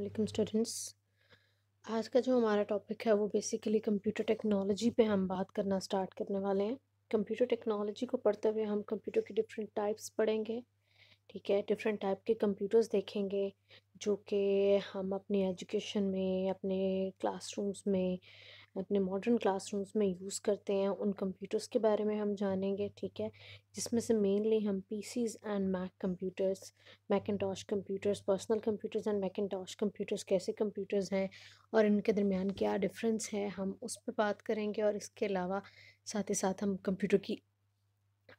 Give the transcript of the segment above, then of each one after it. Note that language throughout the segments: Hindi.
वालेकुम स्टूडेंट्स आज का जो हमारा टॉपिक है वो बेसिकली कंप्यूटर टेक्नोलॉजी पे हम बात करना स्टार्ट करने वाले हैं कंप्यूटर टेक्नोलॉजी को पढ़ते हुए हम कंप्यूटर के डिफरेंट टाइप्स पढ़ेंगे ठीक है डिफरेंट टाइप के कंप्यूटर्स देखेंगे जो कि हम अपने एजुकेशन में अपने क्लासरूम्स में अपने मॉडर्न क्लासरूम्स में यूज़ करते हैं उन कंप्यूटर्स के बारे में हम जानेंगे ठीक है जिसमें से मेनली हम PCs and Mac computers Macintosh computers personal computers and Mac Macintosh computers कैसे कंप्यूटर्स हैं और इनके दरमियान क्या डिफरेंस है हम उस पर बात करेंगे और इसके अलावा साथ ही साथ हम कंप्यूटर की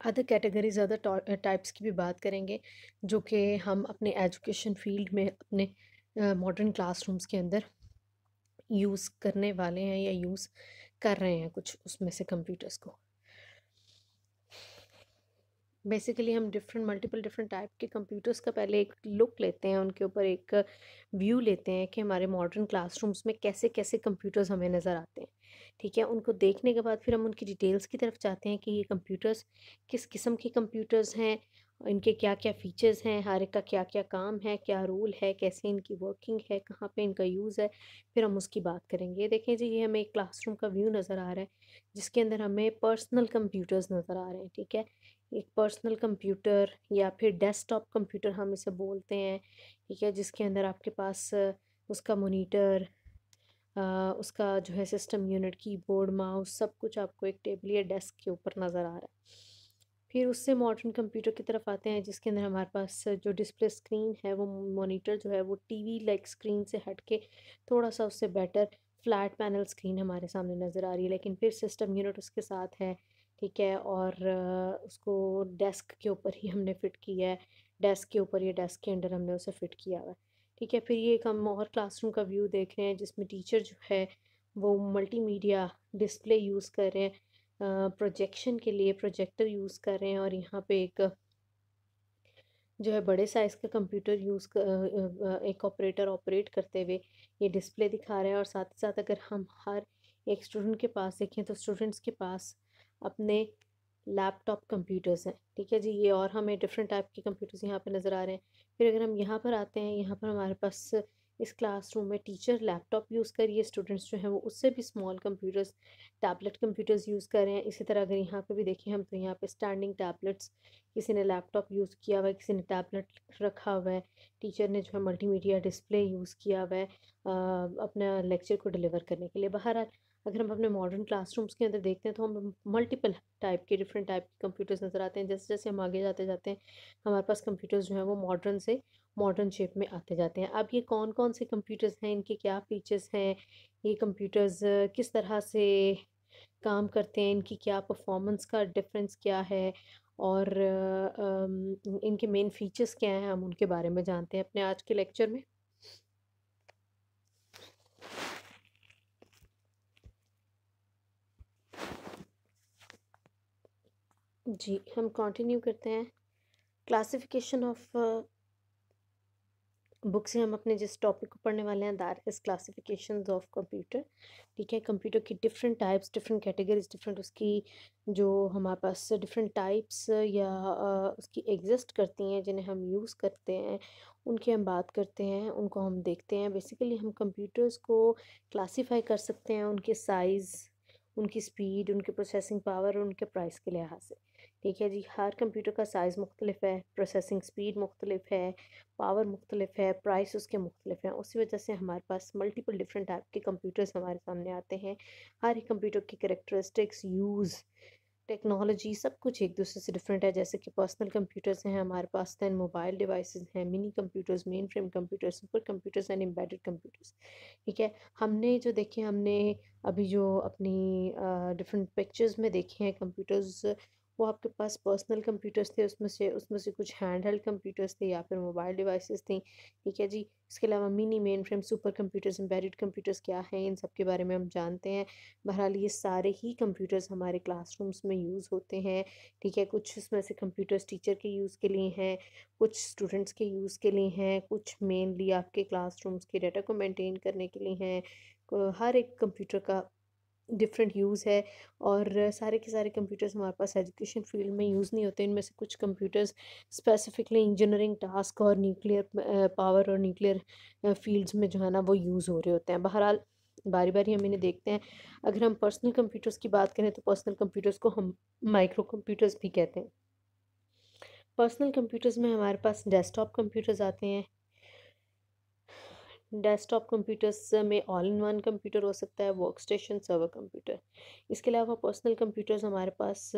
अदर कैटेगरीज अदर टाइप्स की भी बात करेंगे जो कि हम अपने एजुकेशन फील्ड में अपने मॉडर्न क्लासरूम्स के अंदर यूज़ करने वाले हैं या यूज़ कर रहे हैं कुछ उसमें से कंप्यूटर्स को बेसिकली हम डिफरेंट मल्टीपल डिफरेंट टाइप के कंप्यूटर्स का पहले एक लुक लेते हैं उनके ऊपर एक व्यू लेते हैं कि हमारे मॉडर्न क्लासरूम्स में कैसे कैसे कंप्यूटर्स हमें नज़र आते हैं ठीक है उनको देखने के बाद फिर हम उनकी डिटेल्स की तरफ जाते हैं कि ये कंप्यूटर्स किस किस्म के कंप्यूटर्स हैं इनके क्या क्या फ़ीचर्स हैं हर एक का क्या क्या काम है क्या रोल है कैसे इनकी वर्किंग है कहाँ पे इनका यूज़ है फिर हम उसकी बात करेंगे देखें जी ये हमें एक क्लासरूम का व्यू नज़र आ रहा है जिसके अंदर हमें पर्सनल कंप्यूटर्स नज़र आ रहे हैं ठीक है एक पर्सनल कंप्यूटर या फिर डेस्कटॉप कंप्यूटर हम इसे बोलते हैं ठीक है जिसके अंदर आपके पास उसका मोनीटर उसका जो है सिस्टम यूनिट की माउस सब कुछ आपको एक टेबल या डेस्क के ऊपर नज़र आ रहा है फिर उससे मॉडर्न कंप्यूटर की तरफ आते हैं जिसके अंदर हमारे पास जो डिस्प्ले स्क्रीन है वो मॉनिटर जो है वो टीवी लाइक स्क्रीन से हट के थोड़ा सा उससे बेटर फ्लैट पैनल स्क्रीन हमारे सामने नज़र आ रही है लेकिन फिर सिस्टम यूनिट उसके साथ है ठीक है और उसको डेस्क के ऊपर ही हमने फ़िट किया है डेस्क के ऊपर या डेस्क के अंडर हमने उसे फ़िट किया हुआ है ठीक है फिर ये एक हम और क्लासरूम का व्यू देख रहे हैं जिसमें टीचर जो है वो मल्टीमीडिया डिस्प्ले यूज़ कर रहे हैं प्रोजेक्शन के लिए प्रोजेक्टर यूज़ कर रहे हैं और यहाँ पे एक जो है बड़े साइज़ का कंप्यूटर यूज़ एक ऑपरेटर ऑपरेट करते हुए ये डिस्प्ले दिखा रहा है और साथ ही साथ अगर हम हर एक स्टूडेंट के पास देखें तो स्टूडेंट्स के पास अपने लैपटॉप कंप्यूटर्स हैं ठीक है जी ये और हमें डिफरेंट टाइप के कंप्यूटर्स यहाँ पे नज़र आ रहे हैं फिर अगर हम यहाँ पर आते हैं यहाँ पर हमारे पास इस क्लासरूम में टीचर लैपटॉप यूज़ करिए स्टूडेंट्स जो हैं वो उससे भी small computers tablet computers use कर रहे हैं इसी तरह अगर यहाँ पे भी देखें हम तो यहाँ पे स्टैंडिंग टैबलेट्स किसी ने लैपटॉप यूज़ किया हुआ है किसी ने टैबलेट रखा हुआ है टीचर ने जो है मल्टी डिस्प्ले यूज़ किया हुआ है अपना लेक्चर को डिलीवर करने के लिए बाहर अगर हम अपने मॉडर्न क्लासरूम्स के अंदर देखते हैं तो हम मल्टीपल टाइप के डिफरेंट टाइप के कंप्यूटर्स नज़र आते हैं जैसे जैसे हम आगे जाते जाते हैं हमारे पास कंप्यूटर्स जो हैं वो मॉडर्न से मॉडर्न शेप में आते जाते हैं अब ये कौन कौन से कंप्यूटर्स हैं इनके क्या फ़ीचर्स हैं ये कंप्यूटर्स किस तरह से काम करते हैं इनकी क्या परफॉर्मेंस का डिफरेंस क्या है और इनके मेन फीचर्स क्या हैं हम उनके बारे में जानते हैं अपने आज के लेक्चर में जी हम कंटिन्यू करते हैं क्लासिफिकेशन ऑफ बुक से हम अपने जिस टॉपिक को पढ़ने वाले हैं that is classification of computer ठीक है कंप्यूटर की different types different categories different उसकी जो हमारे पास डिफरेंट टाइप्स या उसकी एग्जिस्ट करती हैं जिन्हें हम यूज़ करते हैं उनकी हम बात करते हैं उनको हम देखते हैं बेसिकली हम कंप्यूटर्स को क्लासीफाई कर सकते हैं उनके साइज़ उनकी स्पीड उनके प्रोसेसिंग पावर और उनके प्राइस के लिहाज से ठीक है जी हर कंप्यूटर का साइज़ मुख्तलिफ है प्रोसेसिंग स्पीड मुख्तलिफ है पावर मुख्तलिफ है प्राइस उसके मुख्तलिफ हैं उसी वजह से हमारे पास मल्टीपल डिफरेंट टाइप के कंप्यूटर्स हमारे सामने आते हैं हर एक कंप्यूटर की करेक्टरिस्टिक्स यूज़ टेक्नोलॉजी सब कुछ एक दूसरे से डिफरेंट है जैसे कि पर्सनल कंप्यूटर्स हैं हमारे पास दैन मोबाइल डिवाइस हैं minicomputers mainframe computers supercomputers and embedded computers ठीक है हमने जो देखे हमने अभी जो अपनी डिफरेंट पिक्चर्स में देखे हैं कंप्यूटर्स वो आपके पास पर्सनल कंप्यूटर्स थे उसमें से उसमें से कुछ हैंड हेल्ड कंप्यूटर्स थे या फिर मोबाइल डिवाइसेस थी ठीक है जी इसके अलावा mini mainframe supercomputers embedded computers क्या हैं इन सब के बारे में हम जानते हैं बहरहाल ये सारे ही कंप्यूटर्स हमारे क्लासरूम्स में यूज़ होते हैं ठीक है कुछ इसमें से कंप्यूटर्स टीचर के यूज़ के लिए हैं कुछ स्टूडेंट्स के यूज़ के लिए हैं कुछ मेनली आपके क्लासरूम्स के डाटा को मेनटेन करने के लिए हैं हर एक कंप्यूटर का डिफरेंट यूज़ है और सारे के सारे कंप्यूटर्स हमारे पास एजुकेशन फील्ड में यूज़ नहीं होते इनमें से कुछ कंप्यूटर्स स्पेसिफिकली इंजीनियरिंग टास्क और न्यूक्लियर पावर और न्यूक्लियर फील्ड्स में जो है ना वो यूज़ हो रहे होते हैं बहरहाल बारी बारी हम इन्हें देखते हैं अगर हम पर्सनल कंप्यूटर्स की बात करें तो पर्सनल कंप्यूटर्स को हम माइक्रो कंप्यूटर्स भी कहते हैं पर्सनल कंप्यूटर्स में हमारे पास डेस्कटॉप कंप्यूटर्स आते हैं डेस्कटॉप कंप्यूटर्स में ऑल इन वन कंप्यूटर हो सकता है वर्क स्टेशन सर्वर कंप्यूटर इसके अलावा पर्सनल कंप्यूटर्स हमारे पास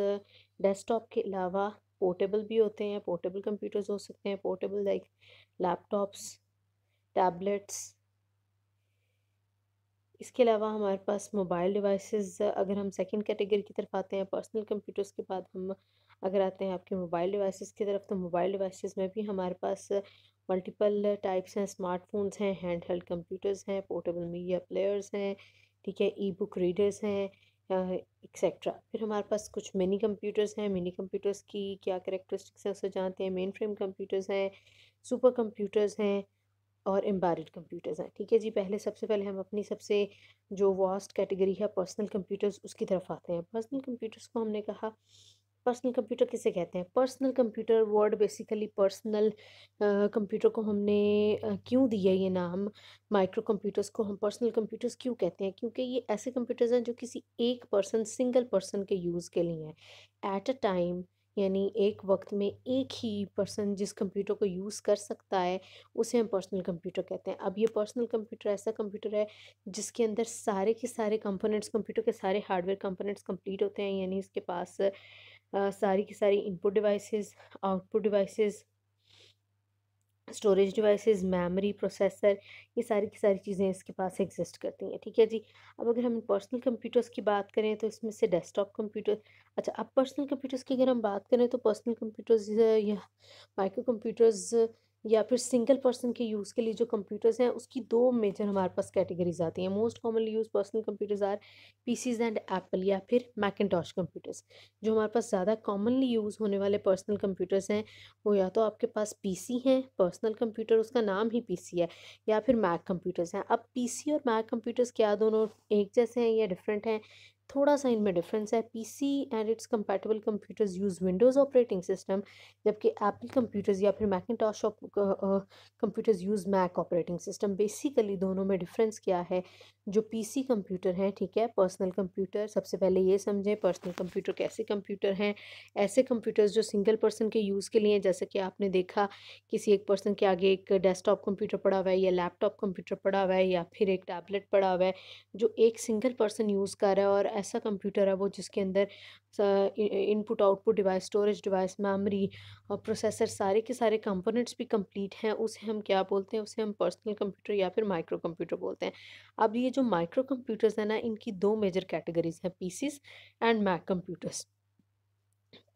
डेस्कटॉप के अलावा पोर्टेबल भी होते हैं पोर्टेबल कंप्यूटर्स हो सकते हैं पोर्टेबल लाइक लैपटॉप्स टैबलेट्स इसके अलावा हमारे पास मोबाइल डिवाइसेस अगर हम सेकंड कैटेगरी की तरफ आते हैं पर्सनल कंप्यूटर्स के बाद हम अगर आते हैं आपके मोबाइल डिवाइसेस की तरफ तो मोबाइल डिवाइसेस में भी हमारे पास मल्टीपल टाइप्स हैं स्मार्टफोन्स हैं हैंड हेल्ड कंप्यूटर्स हैं पोर्टेबल मीडिया प्लेयर्स हैं ठीक है ई बुक रीडर्स हैं एक्सेट्रा फिर हमारे पास कुछ मिनी कंप्यूटर्स हैं मिनी कंप्यूटर्स की क्या करेक्टरिस्टिक्स हैं उसे जानते हैं मेन फ्रेम कंप्यूटर्स हैं सुपर कंप्यूटर्स हैं और एम्बारिड कंप्यूटर्स हैं ठीक है जी पहले सबसे पहले हम अपनी सबसे जो वास्ट कैटेगरी है पर्सनल कंप्यूटर्स उसकी तरफ आते हैं पर्सनल कंप्यूटर्स को हमने कहा पर्सनल कंप्यूटर किसे कहते हैं personal computer word basically personal computer को हमने uh, क्यों दिया ये नाम माइक्रो कंप्यूटर्स को हम पर्सनल कंप्यूटर्स क्यों कहते हैं क्योंकि ये ऐसे कंप्यूटर्स हैं जो किसी एक पर्सन सिंगल पर्सन के यूज़ के लिए हैं एट अ टाइम यानी एक वक्त में एक ही पर्सन जिस कंप्यूटर को यूज़ कर सकता है उसे हम पर्सनल कंप्यूटर कहते हैं अब ये पर्सनल कंप्यूटर ऐसा कंप्यूटर है जिसके अंदर सारे के सारे कंपोनेंट्स कंप्यूटर के सारे हार्डवेयर कंपोनेंट्स कंप्लीट होते हैं यानी इसके पास सारी की सारी input devices output devices storage devices memory processor ये सारी की सारी चीज़ें इसके पास एग्जिस्ट करती हैं ठीक है जी अब अगर हम पर्सनल कंप्यूटर्स की बात करें तो इसमें से डेस्कटॉप कंप्यूटर अच्छा अब पर्सनल कंप्यूटर्स की अगर हम बात करें तो पर्सनल कंप्यूटर्स या माइक्रो कंप्यूटर्स या फिर सिंगल पर्सन के यूज़ के लिए जो कंप्यूटर्स हैं उसकी दो मेजर हमारे पास कैटेगरीज आती हैं most commonly use personal computers are PCs and Apple या फिर मैकेटॉश कंप्यूटर्स जो हमारे पास ज़्यादा कॉमनली यूज़ होने वाले पर्सनल कंप्यूटर्स हैं वो या तो आपके पास सी हैं पर्सनल कंप्यूटर उसका नाम ही सी है या फिर मैक कंप्यूटर्स हैं अब सी और मैक कंप्यूटर्स क्या दोनों एक जैसे हैं या डिफरेंट हैं थोड़ा सा इनमें डिफरेंस है PC and its compatible computers use Windows operating system जबकि एप्पल कंप्यूटर्स या फिर ऑफ computers use Mac operating system basically दोनों में डिफरेंस क्या है जो पीसी कंप्यूटर हैं ठीक है पर्सनल कंप्यूटर सबसे पहले ये समझें पर्सनल कंप्यूटर कैसे कंप्यूटर हैं ऐसे कंप्यूटर्स जो सिंगल पर्सन के यूज़ के लिए जैसे कि आपने देखा किसी एक पर्सन के आगे एक डेस्कटॉप कंप्यूटर पड़ा हुआ है या लैपटॉप कंप्यूटर पड़ा हुआ है या फिर एक टैबलेट पड़ा हुआ है जो एक सिंगल पर्सन यूज़ कर रहा है और ऐसा कंप्यूटर है वो जिसके अंदर input output device storage device memory और प्रोसेसर सारे के सारे कंपोनेंट्स भी कंप्लीट हैं उसे हम क्या बोलते हैं उसे हम पर्सनल कंप्यूटर या फिर माइक्रो कंप्यूटर बोलते हैं अब ये जो माइक्रो कंप्यूटर्स हैं ना इनकी दो मेजर कैटेगरीज हैं PCs and Mac computers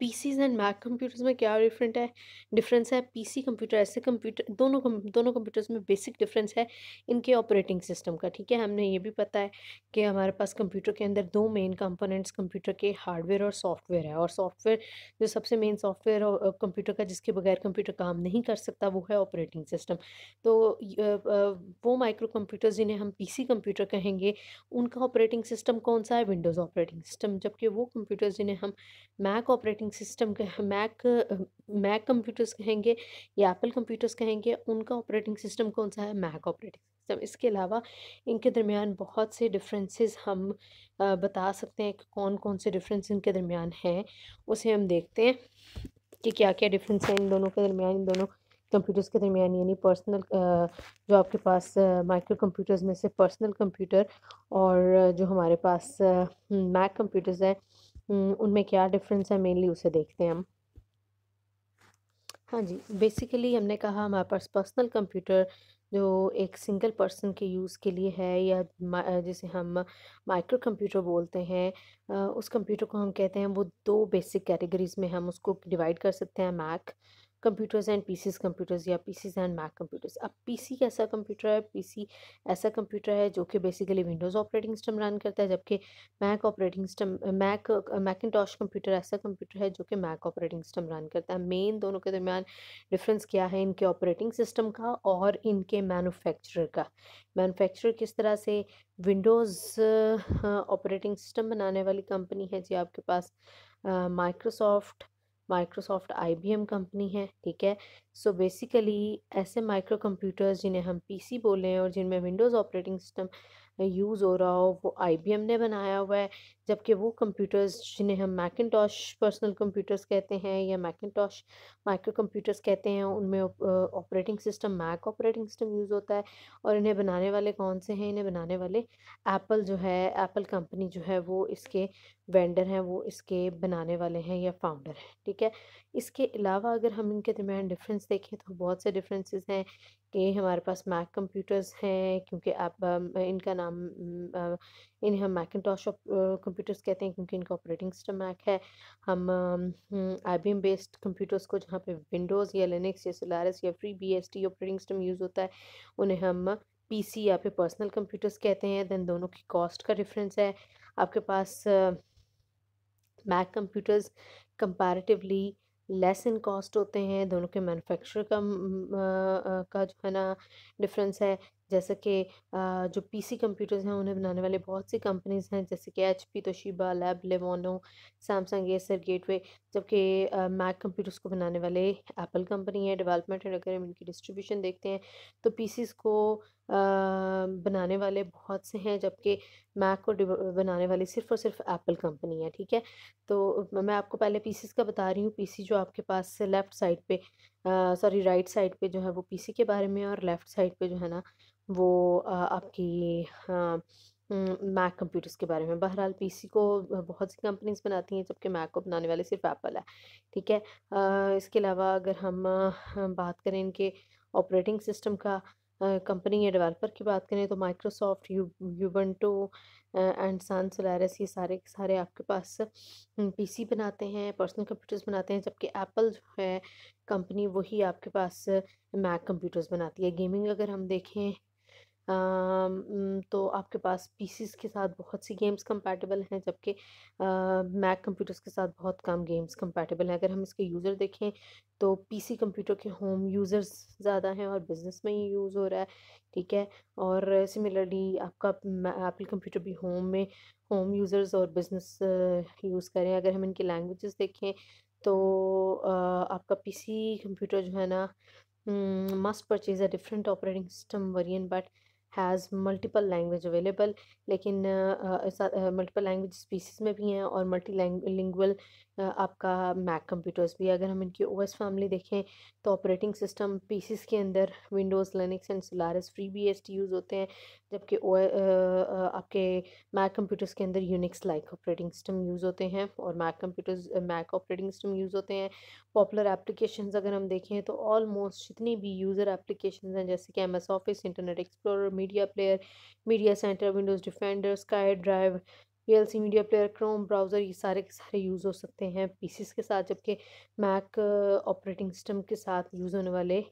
PCs and Mac computers में क्या डिफरेंट है डिफरेंस है पीसी कंप्यूटर ऐसे कंप्यूटर दोनों कम, दोनों कंप्यूटर्स में बेसिक डिफरेंस है इनके ऑपरेटिंग सिस्टम का ठीक है हमने ये भी पता है कि हमारे पास कंप्यूटर के अंदर दो मेन कंपोनेंट्स कंप्यूटर के हार्डवेयर और सॉफ्टवेयर है और सॉफ्टवेयर जो सबसे मेन सॉफ्टवेयर और कंप्यूटर का जिसके बगैर कंप्यूटर काम नहीं कर सकता वो है ऑपरेटिंग सिस्टम तो वो माइक्रो कंप्यूटर्स जिन्हें हम पी कंप्यूटर कहेंगे उनका ऑपरेटिंग सिस्टम कौन सा है विंडोज़ ऑपरेटिंग सिस्टम जबकि वो कंप्यूटर्स जिन्हें हम मैक ऑपरेटिंग ऑपरेटिंग सिस्टम के मैक मैक कंप्यूटर्स कहेंगे या एप्पल कंप्यूटर्स कहेंगे उनका ऑपरेटिंग सिस्टम कौन सा है मैक ऑपरेटिंग सिस्टम इसके अलावा इनके दरमियान बहुत से डिफरेंसेस हम बता सकते हैं कि कौन कौन से डिफरेंस इनके दरमियान हैं उसे हम देखते हैं कि क्या क्या डिफरेंस है इन दोनों के दरमियान इन दोनों कंप्यूटर्स के दरमियान यानी पर्सनल जो आपके पास माइक्रो कंप्यूटर्स में से पर्सनल कंप्यूटर और जो हमारे पास मैक हम्म, कंप्यूटर्स हैं हम्म, उनमें क्या डिफरेंस है मेनली उसे देखते हैं हम हाँ जी बेसिकली हमने कहा हमारे पास पर्सनल कंप्यूटर जो एक सिंगल पर्सन के यूज़ के लिए है या जिसे हम माइक्रो कंप्यूटर बोलते हैं उस कंप्यूटर को हम कहते हैं वो दो बेसिक कैटेगरीज़ में हम उसको डिवाइड कर सकते हैं Mac computers and PCs computers या पीसीज एंड मैक कंप्यूटर्स अब पीसी कैसा कंप्यूटर है पीसी ऐसा कंप्यूटर है जो कि basically Windows operating system run करता है जबकि Mac operating system Mac Macintosh computer ऐसा कंप्यूटर है जो कि मैक ऑपरेटिंग सिस्टम रन करता है मेन दोनों के दरमियान डिफरेंस क्या है इनके ऑपरेटिंग सिस्टम का और इनके मैनुफेक्चर का मैनुफेक्चरर किस तरह से विंडोज़ ऑपरेटिंग सिस्टम बनाने वाली कंपनी है जी आपके पास Microsoft uh, Microsoft IBM company है ठीक है सो बेसिकली ऐसे माइक्रो कंप्यूटर्स जिन्हें हम पीसी बोले हैं और जिनमें विंडोज़ ऑपरेटिंग सिस्टम यूज़ हो रहा हो वो आई ने बनाया हुआ है जबकि वो कंप्यूटर्स जिन्हें हम मैकिनटॉश पर्सनल कंप्यूटर्स कहते हैं या मैकिनटॉश माइक्रो कंप्यूटर्स कहते हैं उनमें operating system Mac operating system use होता है और इन्हें बनाने वाले कौन से हैं इन्हें बनाने वाले एप्पल जो है एप्पल कंपनी जो है वो इसके वेंडर हैं वो इसके बनाने वाले हैं या फाउंडर हैं ठीक है इसके अलावा अगर हम इनके दरमियान डिफरेंस देखें तो बहुत से डिफरेंसेस हैं कि हमारे पास मैक कंप्यूटर्स हैं क्योंकि आप इनका नाम इन्हें हम मैक ऑफ कंप्यूटर्स कहते हैं क्योंकि इनका ऑपरेटिंग सिस्टम मैक है हम I B M based computers को जहाँ पे विंडोज़ या लिनक्स या सोलारस या free B S D operating system use होता है उन्हें हम पी सी या फिर पर्सनल कंप्यूटर्स कहते हैं दैन दोनों की कॉस्ट का डिफरेंस है आपके पास Mac computers comparatively less in cost होते हैं दोनों के मैन्युफैक्चर का का जो है ना डिफरेंस है जैसे कि जो पीसी कंप्यूटर्स हैं उन्हें बनाने वाले बहुत सी कंपनीज़ हैं जैसे कि एच पी तोशीबा लैब लेवोनो सैमसंग एसर गेटवे जबकि मैक कंप्यूटर्स को बनाने वाले एप्पल कंपनी है डेवलपमेंट एंड अगर हम इनकी डिस्ट्रीब्यूशन देखते हैं तो पीसीस को आ, बनाने वाले बहुत से हैं जबकि मैक को बनाने वाली सिर्फ और सिर्फ एप्पल कंपनी है ठीक है तो मैं आपको पहले पीसीस का बता रही हूँ पीसी जो आपके पास लेफ़्ट साइड पे सॉरी राइट साइड पे जो है वो पीसी के बारे में और लेफ़्ट साइड पे जो है ना वो आपकी मैक कंप्यूटर्स के बारे में बहरहाल पीसी को बहुत सी कंपनीज बनाती हैं जबकि मैक को बनाने वाले सिर्फ एप्पल है ठीक है इसके अलावा अगर हम बात करें इनके ऑपरेटिंग सिस्टम का कंपनी या डेवलपर की बात करें तो माइक्रोसॉफ्ट यू यूबंटो एंड सन सोलैरस ये सारे के सारे आपके पास पीसी बनाते हैं पर्सनल कंप्यूटर्स बनाते हैं जबकि एप्पल जो है कंपनी वही आपके पास मैक कंप्यूटर्स बनाती है गेमिंग अगर हम देखें तो आपके पास पी के साथ बहुत सी गेम्स कंपैटिबल हैं जबकि मैक कंप्यूटर्स के साथ बहुत कम गेम्स कंपैटिबल हैं अगर हम इसके यूज़र देखें तो पीसी कंप्यूटर के होम यूज़र्स ज़्यादा हैं और बिज़नेस में ही यूज़ हो रहा है ठीक है और सिमिलरली आपका एप्पल कंप्यूटर भी होम में होम यूज़र्स और बिज़नेस यूज़ करें अगर हम इनकी लैंग्वेजेस देखें तो आपका पीसी कंप्यूटर जो है ना must purchase a different operating system version but has multiple language available लेकिन मल्टीपल लैंग्वेज स्पीसीज़ में भी हैं और मल्टी लिंगुअल आपका मैक कंप्यूटर्स भी अगर हम इनकी ओएस फैमिली देखें तो ऑपरेटिंग सिस्टम पीसीस के अंदर Windows Linux and Solaris free B S D use होते हैं जबकि ओ आपके मैक कंप्यूटर्स के अंदर Unix like operating system use होते हैं और Mac computers Mac operating system use होते हैं पॉपुलर एप्लीकेशन अगर हम देखें तो ऑलमोस्ट जितनी भी यूज़र एप्लीकेशन हैं जैसे कि M S Office internet Explorer media player media center Windows Defender SkyDrive VLC media player Chrome browser ये सारे के सारे यूज़ हो सकते हैं पीसीस के साथ जबकि मैक ऑपरेटिंग सिस्टम के साथ यूज़ होने वाले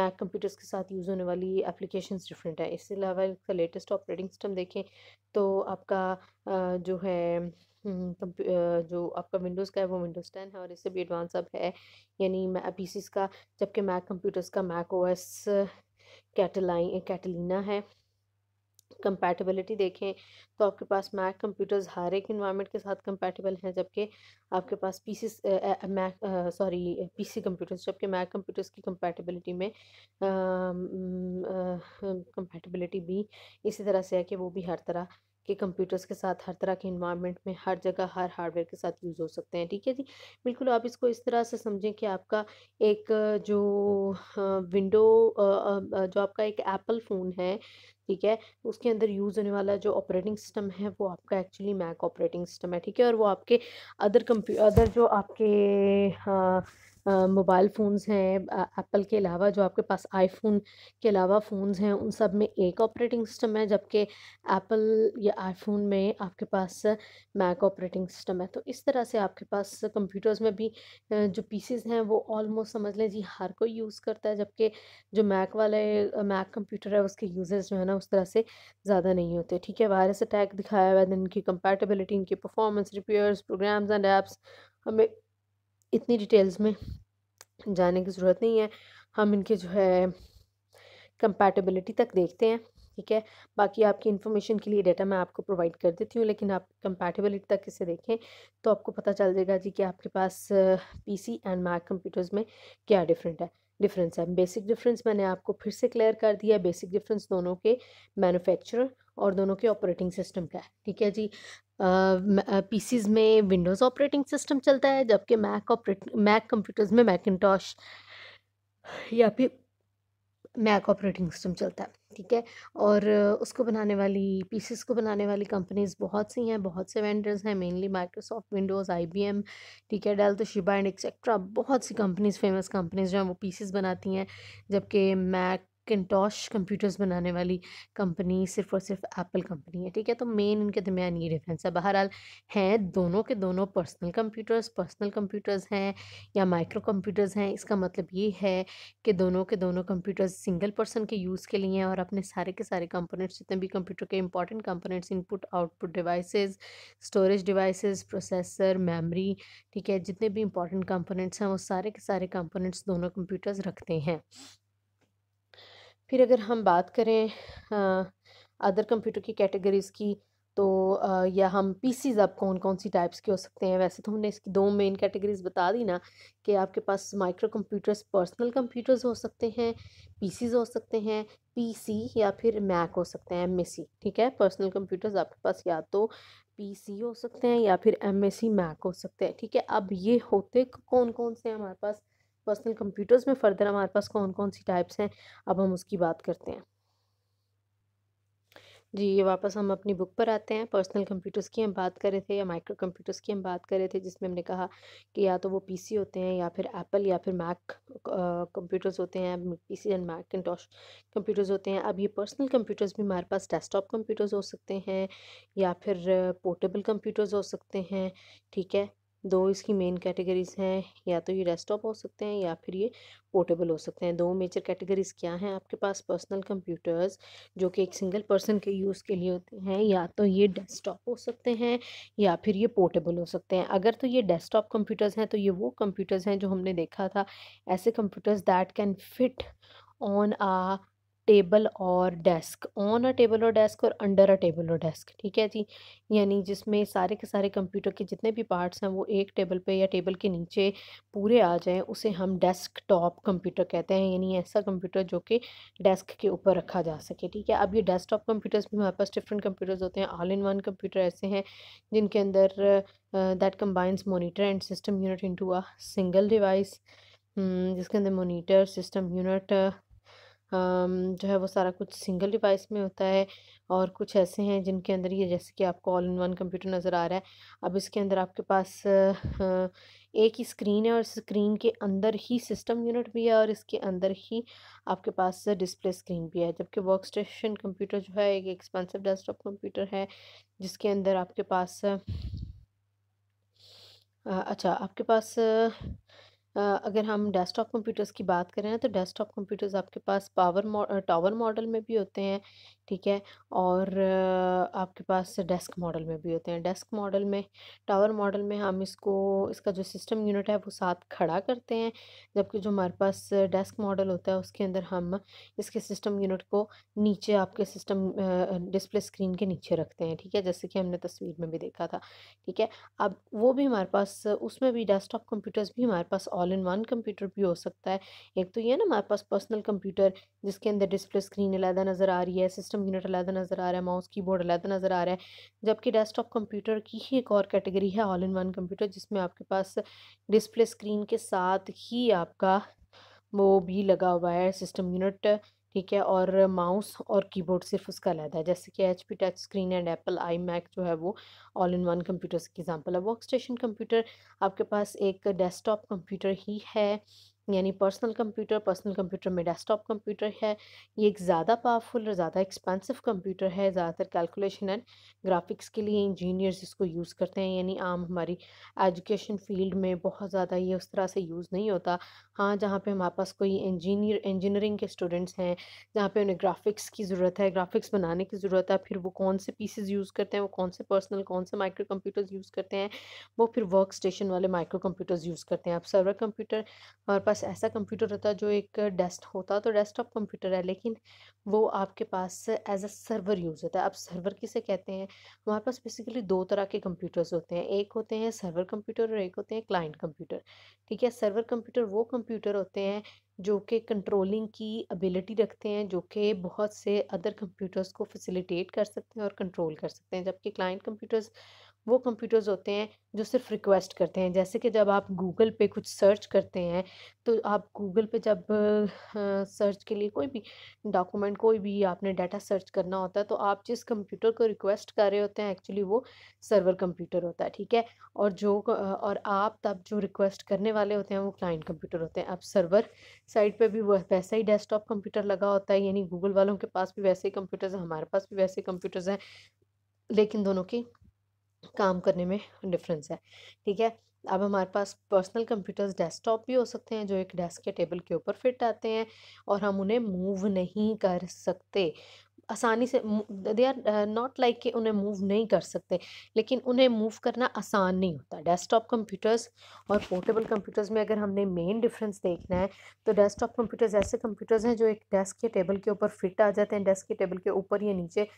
मैक कंप्यूटर्स के साथ यूज़ होने वाली एप्लीकेशंस डिफरेंट हैं इसके अलावा इसका लेटेस्ट ऑपरेटिंग सिस्टम देखें तो आपका uh, जो है हम्म, uh, जो आपका विंडोज़ का है वो विंडोज़ टेन है और इससे भी एडवांस अब है यानी पीसीस का जबकि मैक कंप्यूटर्स का मैक ओएस कैटलाइन कैटलिना है कंपैटिबिलिटी देखें तो आपके पास मैक कंप्यूटर्स हर एक इन्वायरमेंट के साथ कंपैटिबल हैं जबकि आपके पास PC Mac sorry PC computers जबकि मैक कंप्यूटर्स की कंपैटिबिलिटी में कंपैटिबिलिटी भी इसी तरह से है कि वो भी हर तरह कि कंप्यूटर्स के साथ हर तरह के इन्वायरमेंट में हर जगह हर हार्डवेयर के साथ यूज़ हो सकते हैं ठीक है जी बिल्कुल आप इसको इस तरह से समझें कि आपका एक जो विंडो जो आपका एक एप्पल फ़ोन है ठीक है उसके अंदर यूज़ होने वाला जो ऑपरेटिंग सिस्टम है वो आपका एक्चुअली मैक ऑपरेटिंग सिस्टम है ठीक है और वो आपके अदर कंप्यू अदर जो आपके हाँ, मोबाइल फ़ोन्स हैं एप्पल के अलावा जो आपके पास आईफोन के अलावा फ़ोन्स हैं उन सब में एक ऑपरेटिंग सिस्टम है जबकि एप्पल या आईफोन में आपके पास मैक ऑपरेटिंग सिस्टम है तो इस तरह से आपके पास कंप्यूटर्स में भी जो पीसेस हैं वो ऑलमोस्ट समझ लें जी हर कोई यूज़ करता है जबकि जो मैक वाले मैक कंप्यूटर है उसके यूज़र्स जो है ना उस तरह से ज़्यादा नहीं होते ठीक है वायरस अटैक दिखाया हुआ है इनकी कंपेटेबिलिटी इनकी performance repairs programs and apps हमें इतनी डिटेल्स में जाने की ज़रूरत नहीं है हम इनके जो है कंपैटिबिलिटी तक देखते हैं ठीक है बाकी आपकी इन्फॉर्मेशन के लिए डेटा मैं आपको प्रोवाइड कर देती हूँ लेकिन आप कंपैटिबिलिटी तक इसे देखें तो आपको पता चल जाएगा जी कि आपके पास पीसी एंड मैक कंप्यूटर्स में क्या डिफरेंट है डिफरेंस है बेसिक डिफरेंस मैंने आपको फिर से क्लियर कर दिया बेसिक डिफरेंस दोनों के मैनुफेक्चर और दोनों के ऑपरेटिंग सिस्टम का है ठीक है जी पीसीज uh, में विंडोज़ ऑपरेटिंग सिस्टम चलता है जबकि मैक ऑपरेट मैक कंप्यूटर्स में मैकिनटॉश या फिर मैक ऑपरेटिंग सिस्टम चलता है ठीक है और उसको बनाने वाली पीसीस को बनाने वाली कंपनीज बहुत सी हैं बहुत से वेंडर्स हैं मेनली माइक्रोसॉफ्ट विंडोज़ आईबीएम ठीक है डेल तो शिबा एंड एक्सेट्रा बहुत सी कंपनीज फेमस कंपनीज जो हैं वो पीसीस बनाती हैं जबकि मैक किन्टॉश कंप्यूटर्स बनाने वाली कंपनी सिर्फ और सिर्फ एप्पल कंपनी है ठीक है तो मेन इनके दरमियान ये डिफरेंस है बहरहाल हैं दोनों के दोनों पर्सनल कंप्यूटर्स पर्सनल कंप्यूटर्स हैं या माइक्रो कंप्यूटर्स हैं इसका मतलब ये है कि दोनों के दोनों कंप्यूटर्स सिंगल पर्सन के यूज़ के लिए हैं और अपने सारे के सारे कंपोनेंट्स जितने भी कंप्यूटर के important components input output device storage device processor memory ठीक है जितने भी इंपॉर्टेंट कंपोनेंट्स हैं वो सारे के सारे कंपोनेंट्स दोनों कंप्यूटर्स रखते हैं फिर अगर हम बात करें अदर कंप्यूटर की कैटेगरीज़ की तो आ, या हम पीसीज आप कौन कौन सी टाइप्स के हो सकते हैं वैसे तो हमने इसकी दो मेन कैटेगरीज बता दी ना कि आपके पास माइक्रो कंप्यूटर्स पर्सनल कंप्यूटर्स हो सकते हैं पीसीज हो सकते हैं पीसी या फिर मैक हो सकते हैं एमएसी ठीक है पर्सनल कंप्यूटर्स आपके पास या तो पीसी हो सकते हैं या फिर एमएसी मैक हो सकते हैं ठीक है अब ये होते कौन कौन से हमारे पास पर्सनल कंप्यूटर्स में फ़र्दर हमारे पास कौन कौन सी टाइप्स हैं अब हम उसकी बात करते हैं जी ये वापस हम अपनी बुक पर आते हैं पर्सनल कंप्यूटर्स की हम बात कर रहे थे या माइक्रो कंप्यूटर्स की हम बात कर रहे थे जिसमें हमने कहा कि या तो वो पीसी होते हैं या फिर एप्पल या फिर मैक कंप्यूटर्स होते हैं PC and Macintosh computers होते हैं अब ये पर्सनल कंप्यूटर्स भी हमारे पास डेस्कटॉप कंप्यूटर्स हो सकते हैं या फिर पोर्टेबल कंप्यूटर्स हो सकते हैं ठीक है दो इसकी मेन कैटेगरीज हैं या तो ये डेस्कटॉप हो सकते हैं या फिर ये पोर्टेबल हो सकते हैं दो मेजर कैटेगरीज क्या हैं आपके पास पर्सनल कंप्यूटर्स जो कि एक सिंगल पर्सन के यूज़ के लिए होते हैं या तो ये डेस्कटॉप हो सकते हैं या फिर ये पोर्टेबल हो सकते हैं अगर तो ये डेस्कटॉप कंप्यूटर्स हैं तो ये वो कंप्यूटर्स हैं जो हमने देखा था ऐसे computers that can fit on a table और डेस्क ऑन अ टेबल और डेस्क और अंडर अ टेबल और डेस्क ठीक है जी यानी जिसमें सारे के सारे कंप्यूटर के जितने भी पार्ट्स हैं वो एक टेबल पे या टेबल के नीचे पूरे आ जाएं उसे हम डेस्क टॉप कंप्यूटर कहते हैं यानी ऐसा कंप्यूटर जो कि डेस्क के ऊपर रखा जा सके ठीक है अब ये डेस्क टॉप कंप्यूटर्स भी हमारे पास डिफरेंट कंप्यूटर्स होते हैं ऑल इन वन कंप्यूटर ऐसे हैं जिनके अंदर that combines monitor and system unit in a single device hmm, जिसके अंदर मोनीटर सिस्टम यूनिट जो है वो सारा कुछ सिंगल डिवाइस में होता है और कुछ ऐसे हैं जिनके अंदर ये जैसे कि आपको ऑल इन वन कंप्यूटर नज़र आ रहा है अब इसके अंदर आपके पास एक ही स्क्रीन है और स्क्रीन के अंदर ही सिस्टम यूनिट भी है और इसके अंदर ही आपके पास डिस्प्ले स्क्रीन भी है जबकि वर्क स्टेशन कंप्यूटर जो है एक एक्सपेंसिव डेस्कटॉप कंप्यूटर है जिसके अंदर आपके पास अच्छा आपके पास अगर हम डेस्कटॉप कंप्यूटर्स की बात करें तो डेस्कटॉप कंप्यूटर्स आपके पास पावर मौ, टावर मॉडल में भी होते हैं ठीक है और आपके पास डेस्क मॉडल में भी होते हैं डेस्क मॉडल में टावर मॉडल में हम इसको इसका जो सिस्टम यूनिट है वो साथ खड़ा करते हैं जबकि जो हमारे पास डेस्क मॉडल होता है उसके अंदर हम इसके सिस्टम यूनिट को नीचे आपके सिस्टम डिस्प्ले स्क्रीन के नीचे रखते हैं ठीक है जैसे कि हमने तस्वीर में भी देखा था ठीक है अब वो भी हमारे पास उसमें भी डेस्कटॉप कंप्यूटर्स भी हमारे पास ऑल इन वन कंप्यूटर भी हो सकता है एक तो ये ना हमारे पास पर्सनल कंप्यूटर जिसके अंदर डिस्प्ले स्क्रीन अलहदा नज़र आ रही है सिस्टम यूनिट अलहदा नज़र आ रहा है माउस कीबोर्ड अलहदा नज़र आ रहा है जबकि डेस्कटॉप कंप्यूटर की ही एक और कैटेगरी है ऑल इन वन कंप्यूटर जिसमें आपके पास डिस्प्ले स्क्रीन के साथ ही आपका वो भी लगा हुआ है सिस्टम यूनिट ठीक है और माउस और कीबोर्ड सिर्फ उसका लहदा है जैसे कि H P touch screen and Apple iMac जो है वो ऑल इन वन कंप्यूटर्स की एग्जांपल है वर्क स्टेशन कंप्यूटर आपके पास एक डेस्कटॉप कंप्यूटर ही है यानी पर्सनल कंप्यूटर पर्सनल कंप्यूटर में डेस्कटॉप कंप्यूटर है ये एक ज़्यादा पावरफुल और ज़्यादा एक्सपेंसिव कंप्यूटर है ज़्यादातर कैलकुलेशन एंड ग्राफिक्स के लिए इंजीनियर्स इसको यूज़ करते हैं यानी आम हमारी एजुकेशन फील्ड में बहुत ज़्यादा ये उस तरह से यूज़ नहीं होता हाँ जहाँ पे हमारे पास कोई इंजीनियर इंजीनियरिंग के स्टूडेंट्स हैं जहाँ पर उन्हें ग्राफिक्स की ज़रूरत है ग्राफिक्स बनाने की ज़रूरत है फिर वो कौन से पीसेज यूज़ करते हैं वो कौन से पर्सनल कौन से माइक्रो कंप्यूटर्स यूज़ करते हैं वो फिर वर्क स्टेशन वाले माइक्रो कंप्यूटर्स यूज़ करते हैं अब सर्वर कंप्यूटर हमारे पास पास ऐसा कंप्यूटर होता जो एक डेस्क होता तो डेस्कटॉप कंप्यूटर है लेकिन वो आपके पास एज अ सर्वर यूज़ होता है आप सर्वर किसे कहते हैं हमारे पास बेसिकली दो तरह के कंप्यूटर्स होते हैं एक होते हैं सर्वर कंप्यूटर और एक होते हैं क्लाइंट कंप्यूटर ठीक है सर्वर कंप्यूटर वो कंप्यूटर होते हैं जो कि कंट्रोलिंग की एबिलिटी रखते हैं जो कि बहुत से अदर कंप्यूटर्स को फैसिलिटेट कर सकते हैं और कंट्रोल कर सकते हैं जबकि क्लाइंट कंप्यूटर्स वो कंप्यूटर्स होते हैं जो सिर्फ रिक्वेस्ट करते हैं जैसे कि जब आप गूगल पे कुछ सर्च करते हैं तो आप गूगल पे जब सर्च के लिए कोई भी डॉक्यूमेंट कोई भी आपने डाटा सर्च करना होता है तो आप जिस कंप्यूटर को रिक्वेस्ट कर रहे होते हैं एक्चुअली वो सर्वर कंप्यूटर होता है ठीक है और जो और आप तब जो रिक्वेस्ट करने वाले होते हैं वो क्लाइंट कंप्यूटर होते हैं अब सर्वर साइड पर भी वैसा ही डेस्कटॉप कंप्यूटर लगा होता है यानी गूगल वालों के पास भी वैसे ही कंप्यूटर्स हैं हमारे पास भी वैसे कंप्यूटर्स हैं लेकिन दोनों की काम करने में डिफरेंस है ठीक है अब हमारे पास पर्सनल कंप्यूटर्स डेस्कटॉप भी हो सकते हैं जो एक डेस्क के टेबल के ऊपर फिट आते हैं और हम उन्हें मूव नहीं कर सकते आसानी से दे आर नॉट लाइक कि उन्हें मूव नहीं कर सकते लेकिन उन्हें मूव करना आसान नहीं होता डेस्कटॉप कंप्यूटर्स और पोर्टेबल कंप्यूटर्स में अगर हमने मेन डिफरेंस देखना है तो डेस्कटॉप कंप्यूटर्स ऐसे कंप्यूटर्स हैं जो एक डेस्क के टेबल के ऊपर फिट आ जाते हैं डेस्क के टेबल के ऊपर या नीचे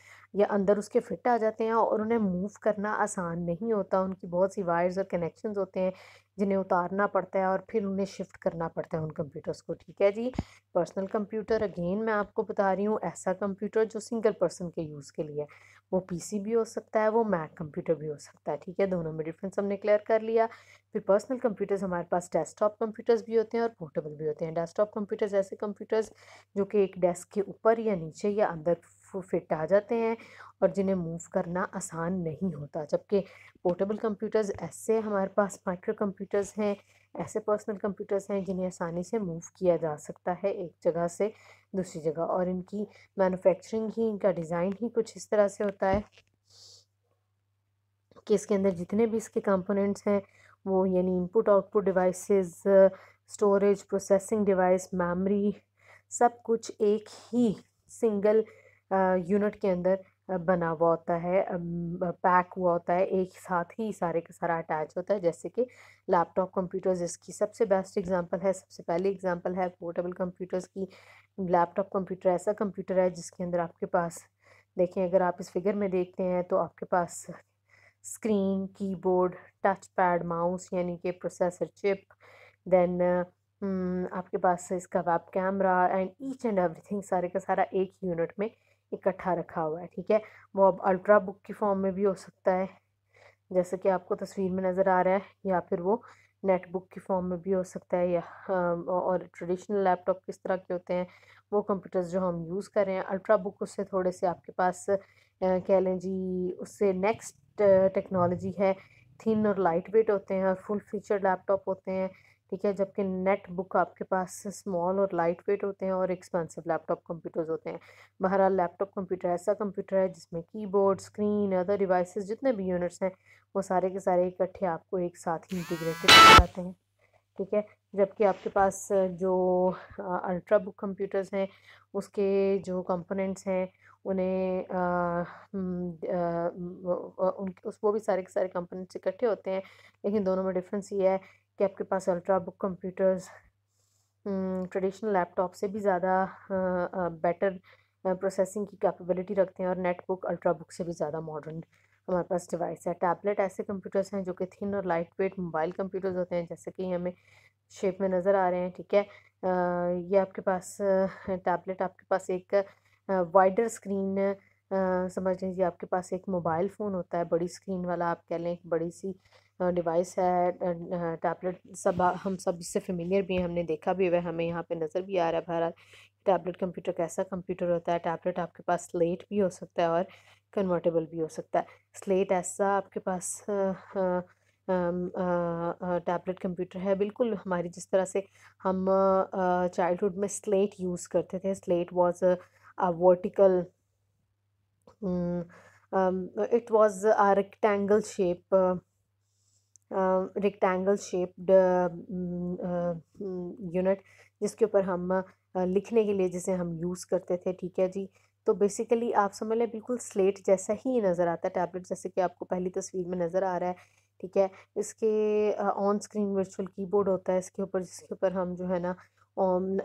या अंदर उसके फिट आ जाते हैं और उन्हें मूव करना आसान नहीं होता उनकी बहुत सी वायर्स और कनेक्शन होते हैं जिन्हें उतारना पड़ता है और फिर उन्हें शिफ्ट करना पड़ता है उन कंप्यूटर्स को ठीक है जी पर्सनल कंप्यूटर अगेन मैं आपको बता रही हूँ ऐसा कंप्यूटर जो सिंगल पर्सन के यूज़ के लिए वो पीसी भी हो सकता है वो मैक कंप्यूटर भी हो सकता है ठीक है दोनों में डिफरेंस हमने क्लियर कर लिया फिर पर्सनल कंप्यूटर्स हमारे पास डेस्कटॉप कंप्यूटर्स भी होते हैं और पोर्टेबल भी होते हैं डेस्कटॉप कंप्यूटर्स ऐसे कंप्यूटर्स जो कि एक डेस्क के ऊपर या नीचे या अंदर फिट आ जाते हैं और जिन्हें मूव करना आसान नहीं होता जबकि पोर्टेबल कंप्यूटर्स ऐसे हमारे पास माइक्रो कंप्यूटर्स हैं ऐसे पर्सनल कंप्यूटर्स हैं जिन्हें आसानी से मूव किया जा सकता है एक जगह से दूसरी जगह और इनकी मैन्युफैक्चरिंग ही इनका डिज़ाइन ही कुछ इस तरह से होता है कि इसके अंदर जितने भी इसके कंपोनेंट्स हैं वो यानी input output devices storage processing device memory सब कुछ एक ही सिंगल यूनिट के अंदर बना हुआ होता है पैक हुआ होता है एक साथ ही सारे का सारा अटैच होता है जैसे कि लैपटॉप कंप्यूटर्स इसकी सबसे बेस्ट एग्जांपल है सबसे पहले एग्जांपल है पोर्टेबल कंप्यूटर्स की लैपटॉप कंप्यूटर ऐसा कंप्यूटर है जिसके अंदर आपके पास देखें अगर आप इस फिगर में देखते हैं तो आपके पास screen keyboard touch pad mouse यानी कि प्रोसेसर चिप देन आपके पास इसका web camera and each and everything सारे का सारा एक यूनिट में इकट्ठा रखा हुआ है ठीक है वो अब अल्ट्रा बुक की फॉर्म में भी हो सकता है जैसे कि आपको तस्वीर में नज़र आ रहा है या फिर वो नेट बुक की फॉर्म में भी हो सकता है या और ट्रेडिशनल लैपटॉप किस तरह के होते हैं वो कंप्यूटर्स जो हम यूज़ कर रहे हैं अल्ट्रा बुक उससे थोड़े से आपके पास कह लें जी उससे नेक्स्ट टेक्नोलॉजी है थिन और लाइट वेट होते हैं और फुल फीचर लैपटॉप होते हैं ठीक है जबकि नेट बुक आपके पास स्मॉल और लाइट वेट होते हैं और एक्सपेंसिव लैपटॉप कंप्यूटर्स होते हैं बहरहाल लैपटॉप कंप्यूटर ऐसा कंप्यूटर है जिसमें कीबोर्ड स्क्रीन अदर डिवाइस जितने भी यूनिट्स हैं वो सारे के सारे इकट्ठे आपको एक साथ ही इंटीग्रेटेड जाते हैं ठीक है जबकि आपके पास जो अल्ट्रा बुक कंप्यूटर्स हैं उसके जो कंपोनेंट्स हैं उन्हें उन उस वो भी सारे के सारे कंपोनेंट्स इकट्ठे होते हैं लेकिन दोनों में डिफरेंस ये है कि आपके पास ultrabook computers hmm, traditional laptop से भी ज़्यादा बेटर प्रोसेसिंग की कैपेबिलिटी रखते हैं और नेटबुक अल्ट्रा बुक से भी ज़्यादा मॉडर्न हमारे पास डिवाइस है टैबलेट ऐसे कंप्यूटर्स हैं जो कि थिन और लाइट वेट मोबाइल कंप्यूटर्स होते हैं जैसे कि हमें शेप में नज़र आ रहे हैं ठीक है ये आपके पास टैबलेट आपके पास एक वाइडर स्क्रीन समझ लीजिए आपके पास एक मोबाइल फ़ोन होता है बड़ी स्क्रीन वाला आप कह लें बड़ी सी डिवाइस है टैबलेट सब हम सब इससे फेमिलियर भी हैं हमने देखा भी हुआ है हमें यहाँ पे नज़र भी आ रहा है बहरहाल टैबलेट कंप्यूटर कैसा कंप्यूटर होता है टैबलेट आपके पास स्लेट भी हो सकता है और कन्वर्टेबल भी हो सकता है स्लेट ऐसा आपके पास टैबलेट कंप्यूटर है बिल्कुल हमारी जिस तरह से हम चाइल्डहुड में स्लेट यूज़ करते थे slate was hmm, a vertical it was a rectangle shape rectangle shaped unit जिसके ऊपर हम लिखने के लिए जिसे हम यूज़ करते थे ठीक है जी तो बेसिकली आप समझ लें बिल्कुल स्लेट जैसा ही नज़र आता है टैबलेट जैसे कि आपको पहली तस्वीर में नज़र आ रहा है ठीक है इसके ऑन स्क्रीन वर्चुअल कीबोर्ड होता है इसके ऊपर जिसके ऊपर हम जो है ना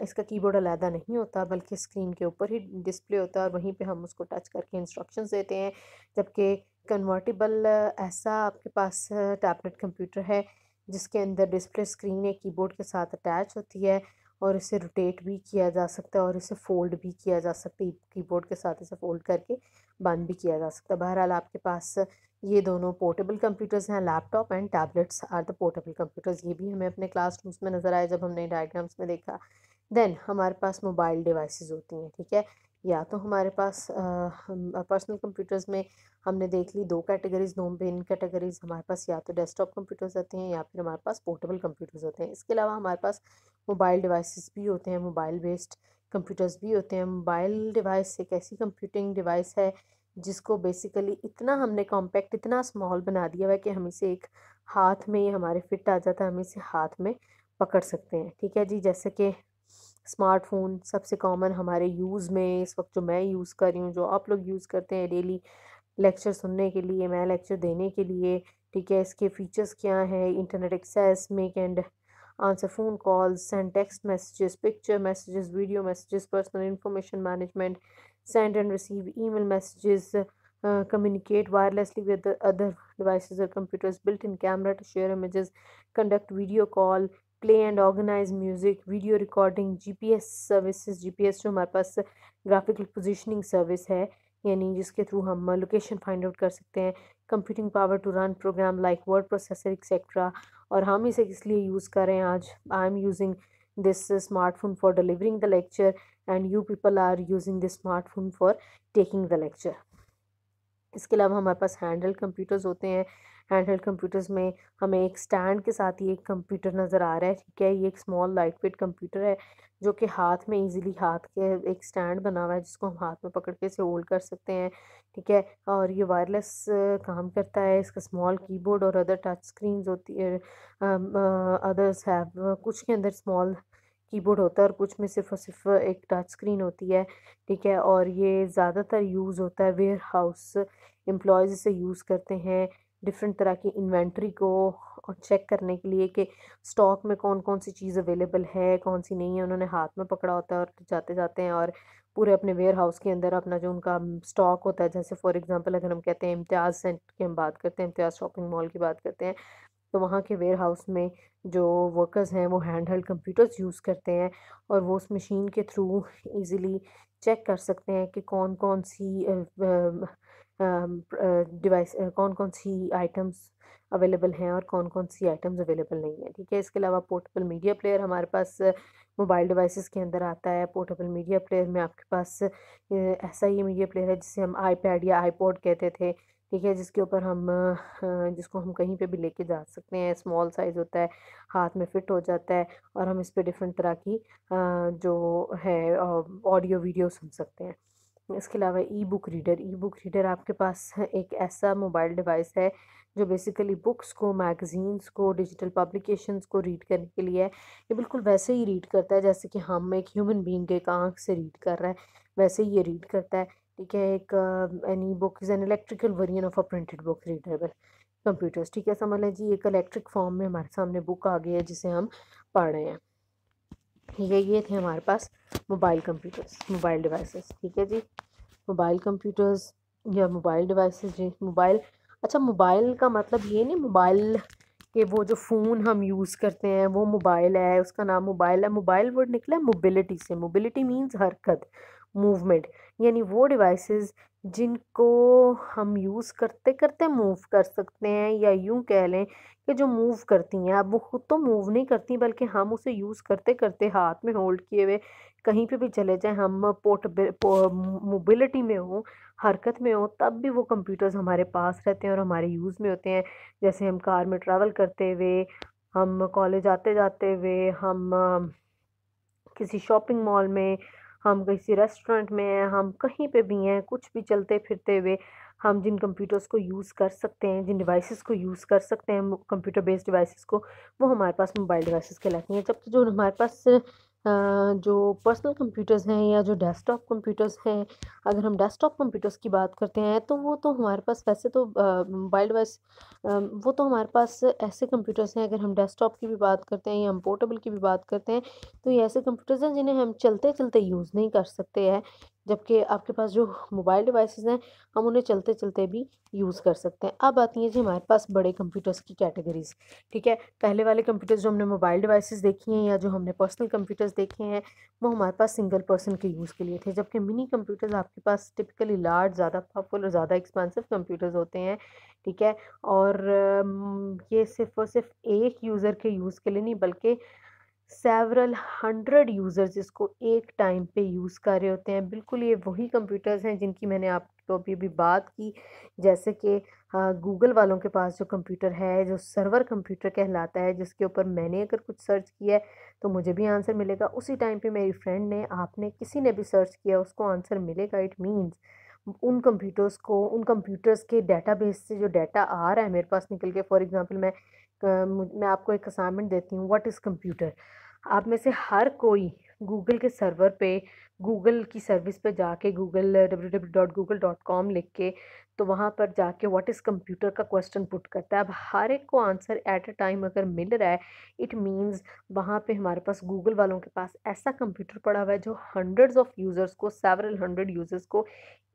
इसका कीबोर्ड अलहदा नहीं होता बल्कि स्क्रीन के ऊपर ही डिस्प्ले होता है और वहीं पे हम उसको टच करके इंस्ट्रक्शंस देते हैं जबकि कन्वर्टेबल ऐसा आपके पास टैबलेट कंप्यूटर है जिसके अंदर डिस्प्ले स्क्रीन है कीबोर्ड के साथ अटैच होती है और इसे रोटेट भी किया जा सकता है और इसे फ़ोल्ड भी किया जा सकता है कीबोर्ड के साथ इसे फ़ोल्ड करके बंद भी किया जा सकता है बहरहाल आपके पास ये दोनों पोर्टेबल कंप्यूटर्स हैं laptop and tablets are the portable computers ये भी हमें अपने क्लास रूम्स में नज़र आए जब हमने डायग्राम्स में देखा देन हमारे पास मोबाइल डिवाइसेस होती हैं ठीक है या तो हमारे पास पर्सनल कंप्यूटर्स में हमने देख ली दो कैटेगरीज दो मेन कैटेगरीज हमारे पास या तो डेस्कटॉप कंप्यूटर्स आते हैं या फिर हमारे पास पोर्टेबल कंप्यूटर्स होते हैं इसके अलावा हमारे पास मोबाइल डिवाइसेस भी होते हैं मोबाइल बेस्ड कंप्यूटर्स भी होते हैं मोबाइल डिवाइस एक ऐसी कंप्यूटिंग डिवाइस है जिसको बेसिकली इतना हमने कॉम्पैक्ट इतना स्मॉल बना दिया हुआ है कि हम इसे एक हाथ में ही हमारे फिट आ जाता है हम इसे हाथ में पकड़ सकते हैं ठीक है जी जैसे कि स्मार्टफ़ोन सबसे कॉमन हमारे यूज़ में इस वक्त जो मैं यूज़ कर रही हूँ जो आप लोग यूज़ करते हैं डेली लेक्चर सुनने के लिए मैं लेक्चर देने के लिए ठीक है इसके फीचर्स क्या हैं internet access make and answer phone calls send text messages picture messages video messages personal information management send and receive email messages communicate wirelessly with other devices और computers built in camera to share images conduct video call play and organise music video recording GPS services GPS जो हमारे पास ग्राफिकल पोजीशनिंग सर्विस है यानी जिसके थ्रू हम लोकेशन फाइंड आउट कर सकते हैं computing power to run program like word processor et cetera और हम इसे इसलिए यूज़ कर रहे हैं आज I am using this smartphone for delivering the lecture and you people are using this smartphone for taking the lecture इसके अलावा हमारे पास हैंडल कंप्यूटर्स होते हैं हैंडहेल्ड कंप्यूटर्स में हमें एक स्टैंड के साथ ही एक कंप्यूटर नज़र आ रहा है ठीक है ये एक स्मॉल लाइट वेट कंप्यूटर है जो कि हाथ में इजीली हाथ के एक स्टैंड बना हुआ है जिसको हम हाथ में पकड़ के इसे होल्ड कर सकते हैं ठीक है और ये वायरलेस काम करता है इसका स्मॉल कीबोर्ड और अदर टच स्क्रीन होती है अदर्स है कुछ के अंदर स्मॉल कीबोर्ड होता है और कुछ में सिर्फ और सिर्फ एक टच स्क्रीन होती है ठीक है और ये ज़्यादातर यूज़ होता है वेयर हाउस एम्प्लॉयज़ इसे यूज़ करते हैं डिफरेंट तरह की इन्वेंट्री को चेक करने के लिए कि स्टॉक में कौन कौन सी चीज़ अवेलेबल है कौन सी नहीं है उन्होंने हाथ में पकड़ा होता है और जाते जाते हैं और पूरे अपने वेयर हाउस के अंदर अपना जो उनका स्टॉक होता है जैसे फॉर एग्जांपल अगर हम कहते हैं इम्तियाज़ सेंट की हम बात करते हैं इम्तियाज़ शॉपिंग मॉल की बात करते हैं तो वहाँ के वेयर हाउस में जो वर्कर्स हैं वो हैंड हेल्ड कंप्यूटर्स यूज़ करते हैं और वो उस मशीन के थ्रू ईज़िली चेक कर सकते हैं कि कौन कौन सी डिवाइस कौन कौन सी आइटम्स अवेलेबल हैं और कौन कौन सी आइटम्स अवेलेबल नहीं है ठीक है इसके अलावा पोर्टेबल मीडिया प्लेयर हमारे पास मोबाइल uh, डिवाइसेस के अंदर आता है पोर्टेबल मीडिया प्लेयर में आपके पास uh, ऐसा ही मीडिया प्लेयर है जिसे हम आईपैड या आईपॉड कहते थे ठीक है जिसके ऊपर हम uh, हाँ, जिसको हम कहीं पे भी लेके जा सकते हैं स्मॉल साइज़ होता है हाथ में फिट हो जाता है और हम इस पर डिफरेंट तरह की जो है ऑडियो वीडियो सुन सकते हैं इसके अलावा e book reader e book reader आपके पास एक ऐसा मोबाइल डिवाइस है जो बेसिकली बुक्स को मैगज़ीन्स को डिजिटल पब्लिकेशंस को रीड करने के लिए है ये बिल्कुल वैसे ही रीड करता है जैसे कि हम एक ह्यूमन बींग एक आँख से रीड कर रहा है वैसे ही ये रीड करता है ठीक है एक any book is an electrical version of a printed book readable computers ठीक है समझ लें जी एक इलेक्ट्रिक फॉर्म में हमारे सामने बुक आ गई है जिसे हम पढ़ रहे हैं ठीक है ये थे हमारे पास मोबाइल कंप्यूटर्स मोबाइल डिवाइसेस ठीक है जी मोबाइल कंप्यूटर्स या मोबाइल डिवाइसेस जी मोबाइल अच्छा मोबाइल का मतलब ये नहीं मोबाइल के वो जो फ़ोन हम यूज़ करते हैं वो मोबाइल है उसका नाम मोबाइल है मोबाइल वर्ड निकला है मोबिलिटी से मोबिलिटी मीन्स हरकत मूवमेंट यानी वो डिवाइसेस जिनको हम यूज़ करते करते मूव कर सकते हैं या यूँ कह लें कि जो मूव करती हैं अब वो ख़ुद तो मूव नहीं करती बल्कि हम उसे यूज़ करते करते हाथ में होल्ड किए हुए कहीं पे भी चले जाएं हम पोर्ट मोबिलिटी में हों हरकत में हों तब भी वो कंप्यूटर्स हमारे पास रहते हैं और हमारे यूज़ में होते हैं जैसे हम कार में ट्रैवल करते हुए हम कॉलेज आते जाते हुए हम किसी शॉपिंग मॉल में हम किसी रेस्टोरेंट में हैं हम कहीं पे भी हैं कुछ भी चलते फिरते हुए हम जिन कंप्यूटर्स को यूज़ कर सकते हैं जिन डिवाइसेस को यूज़ कर सकते हैं कंप्यूटर बेस्ड डिवाइसेस को वो हमारे पास मोबाइल डिवाइसेस कहलाती हैं जबकि जो हमारे पास जो पर्सनल कंप्यूटर्स हैं या जो डेस्कटॉप कंप्यूटर्स हैं अगर हम डेस्कटॉप कंप्यूटर्स की बात करते हैं तो वो तो हमारे पास वैसे तो मोबाइल वाइस वो तो हमारे पास ऐसे कंप्यूटर्स हैं अगर हम डेस्कटॉप की भी बात करते हैं या हम पोर्टेबल की भी बात करते हैं तो ये ऐसे कंप्यूटर्स हैं जिन्हें हम चलते चलते यूज़ नहीं कर सकते हैं जबकि आपके पास जो मोबाइल डिवाइसेस हैं हम उन्हें चलते चलते भी यूज़ कर सकते हैं अब आती है जी हमारे पास बड़े कंप्यूटर्स की कैटेगरीज ठीक है पहले वाले कंप्यूटर्स जो हमने मोबाइल डिवाइसेस देखी हैं या जो हमने पर्सनल कंप्यूटर्स देखे हैं वो हमारे पास सिंगल पर्सन के यूज़ के लिए थे जबकि मिनी कंप्यूटर्स आपके पास टिपिकली लार्ज ज़्यादा पावरफुल और ज़्यादा एक्सपेंसिव कंप्यूटर्स होते हैं ठीक है और ये सिर्फ और सिर्फ एक यूज़र के यूज़ के लिए नहीं बल्कि सेवरल हंड्रेड यूज़र्स इसको एक टाइम पे यूज़ कर रहे होते हैं बिल्कुल ये वही कंप्यूटर्स हैं जिनकी मैंने आपको अभी अभी बात की जैसे कि गूगल वालों के पास जो कंप्यूटर है जो सर्वर कंप्यूटर कहलाता है जिसके ऊपर मैंने अगर कुछ सर्च किया है तो मुझे भी आंसर मिलेगा उसी टाइम पे मेरी फ्रेंड ने आपने किसी ने भी सर्च किया उसको आंसर मिलेगा इट मीन्स उन कंप्यूटर्स को उन कंप्यूटर्स के डेटाबेस से जो डाटा आ रहा है मेरे पास निकल के फॉर एग्जांपल मैं मैं आपको एक असाइनमेंट देती हूँ व्हाट इज़ कंप्यूटर आप में से हर कोई गूगल के सर्वर पे गूगल की सर्विस पे जाके Google W W dot Google dot com लिख के तो वहाँ पर जाके व्हाट इज़ कंप्यूटर का क्वेश्चन पुट करता है अब हर एक को आंसर एट अ टाइम अगर मिल रहा है इट मींस वहाँ पे हमारे पास गूगल वालों के पास ऐसा कंप्यूटर पड़ा हुआ है जो हंड्रेड्स ऑफ यूज़र्स को सेवरल हंड्रेड यूज़र्स को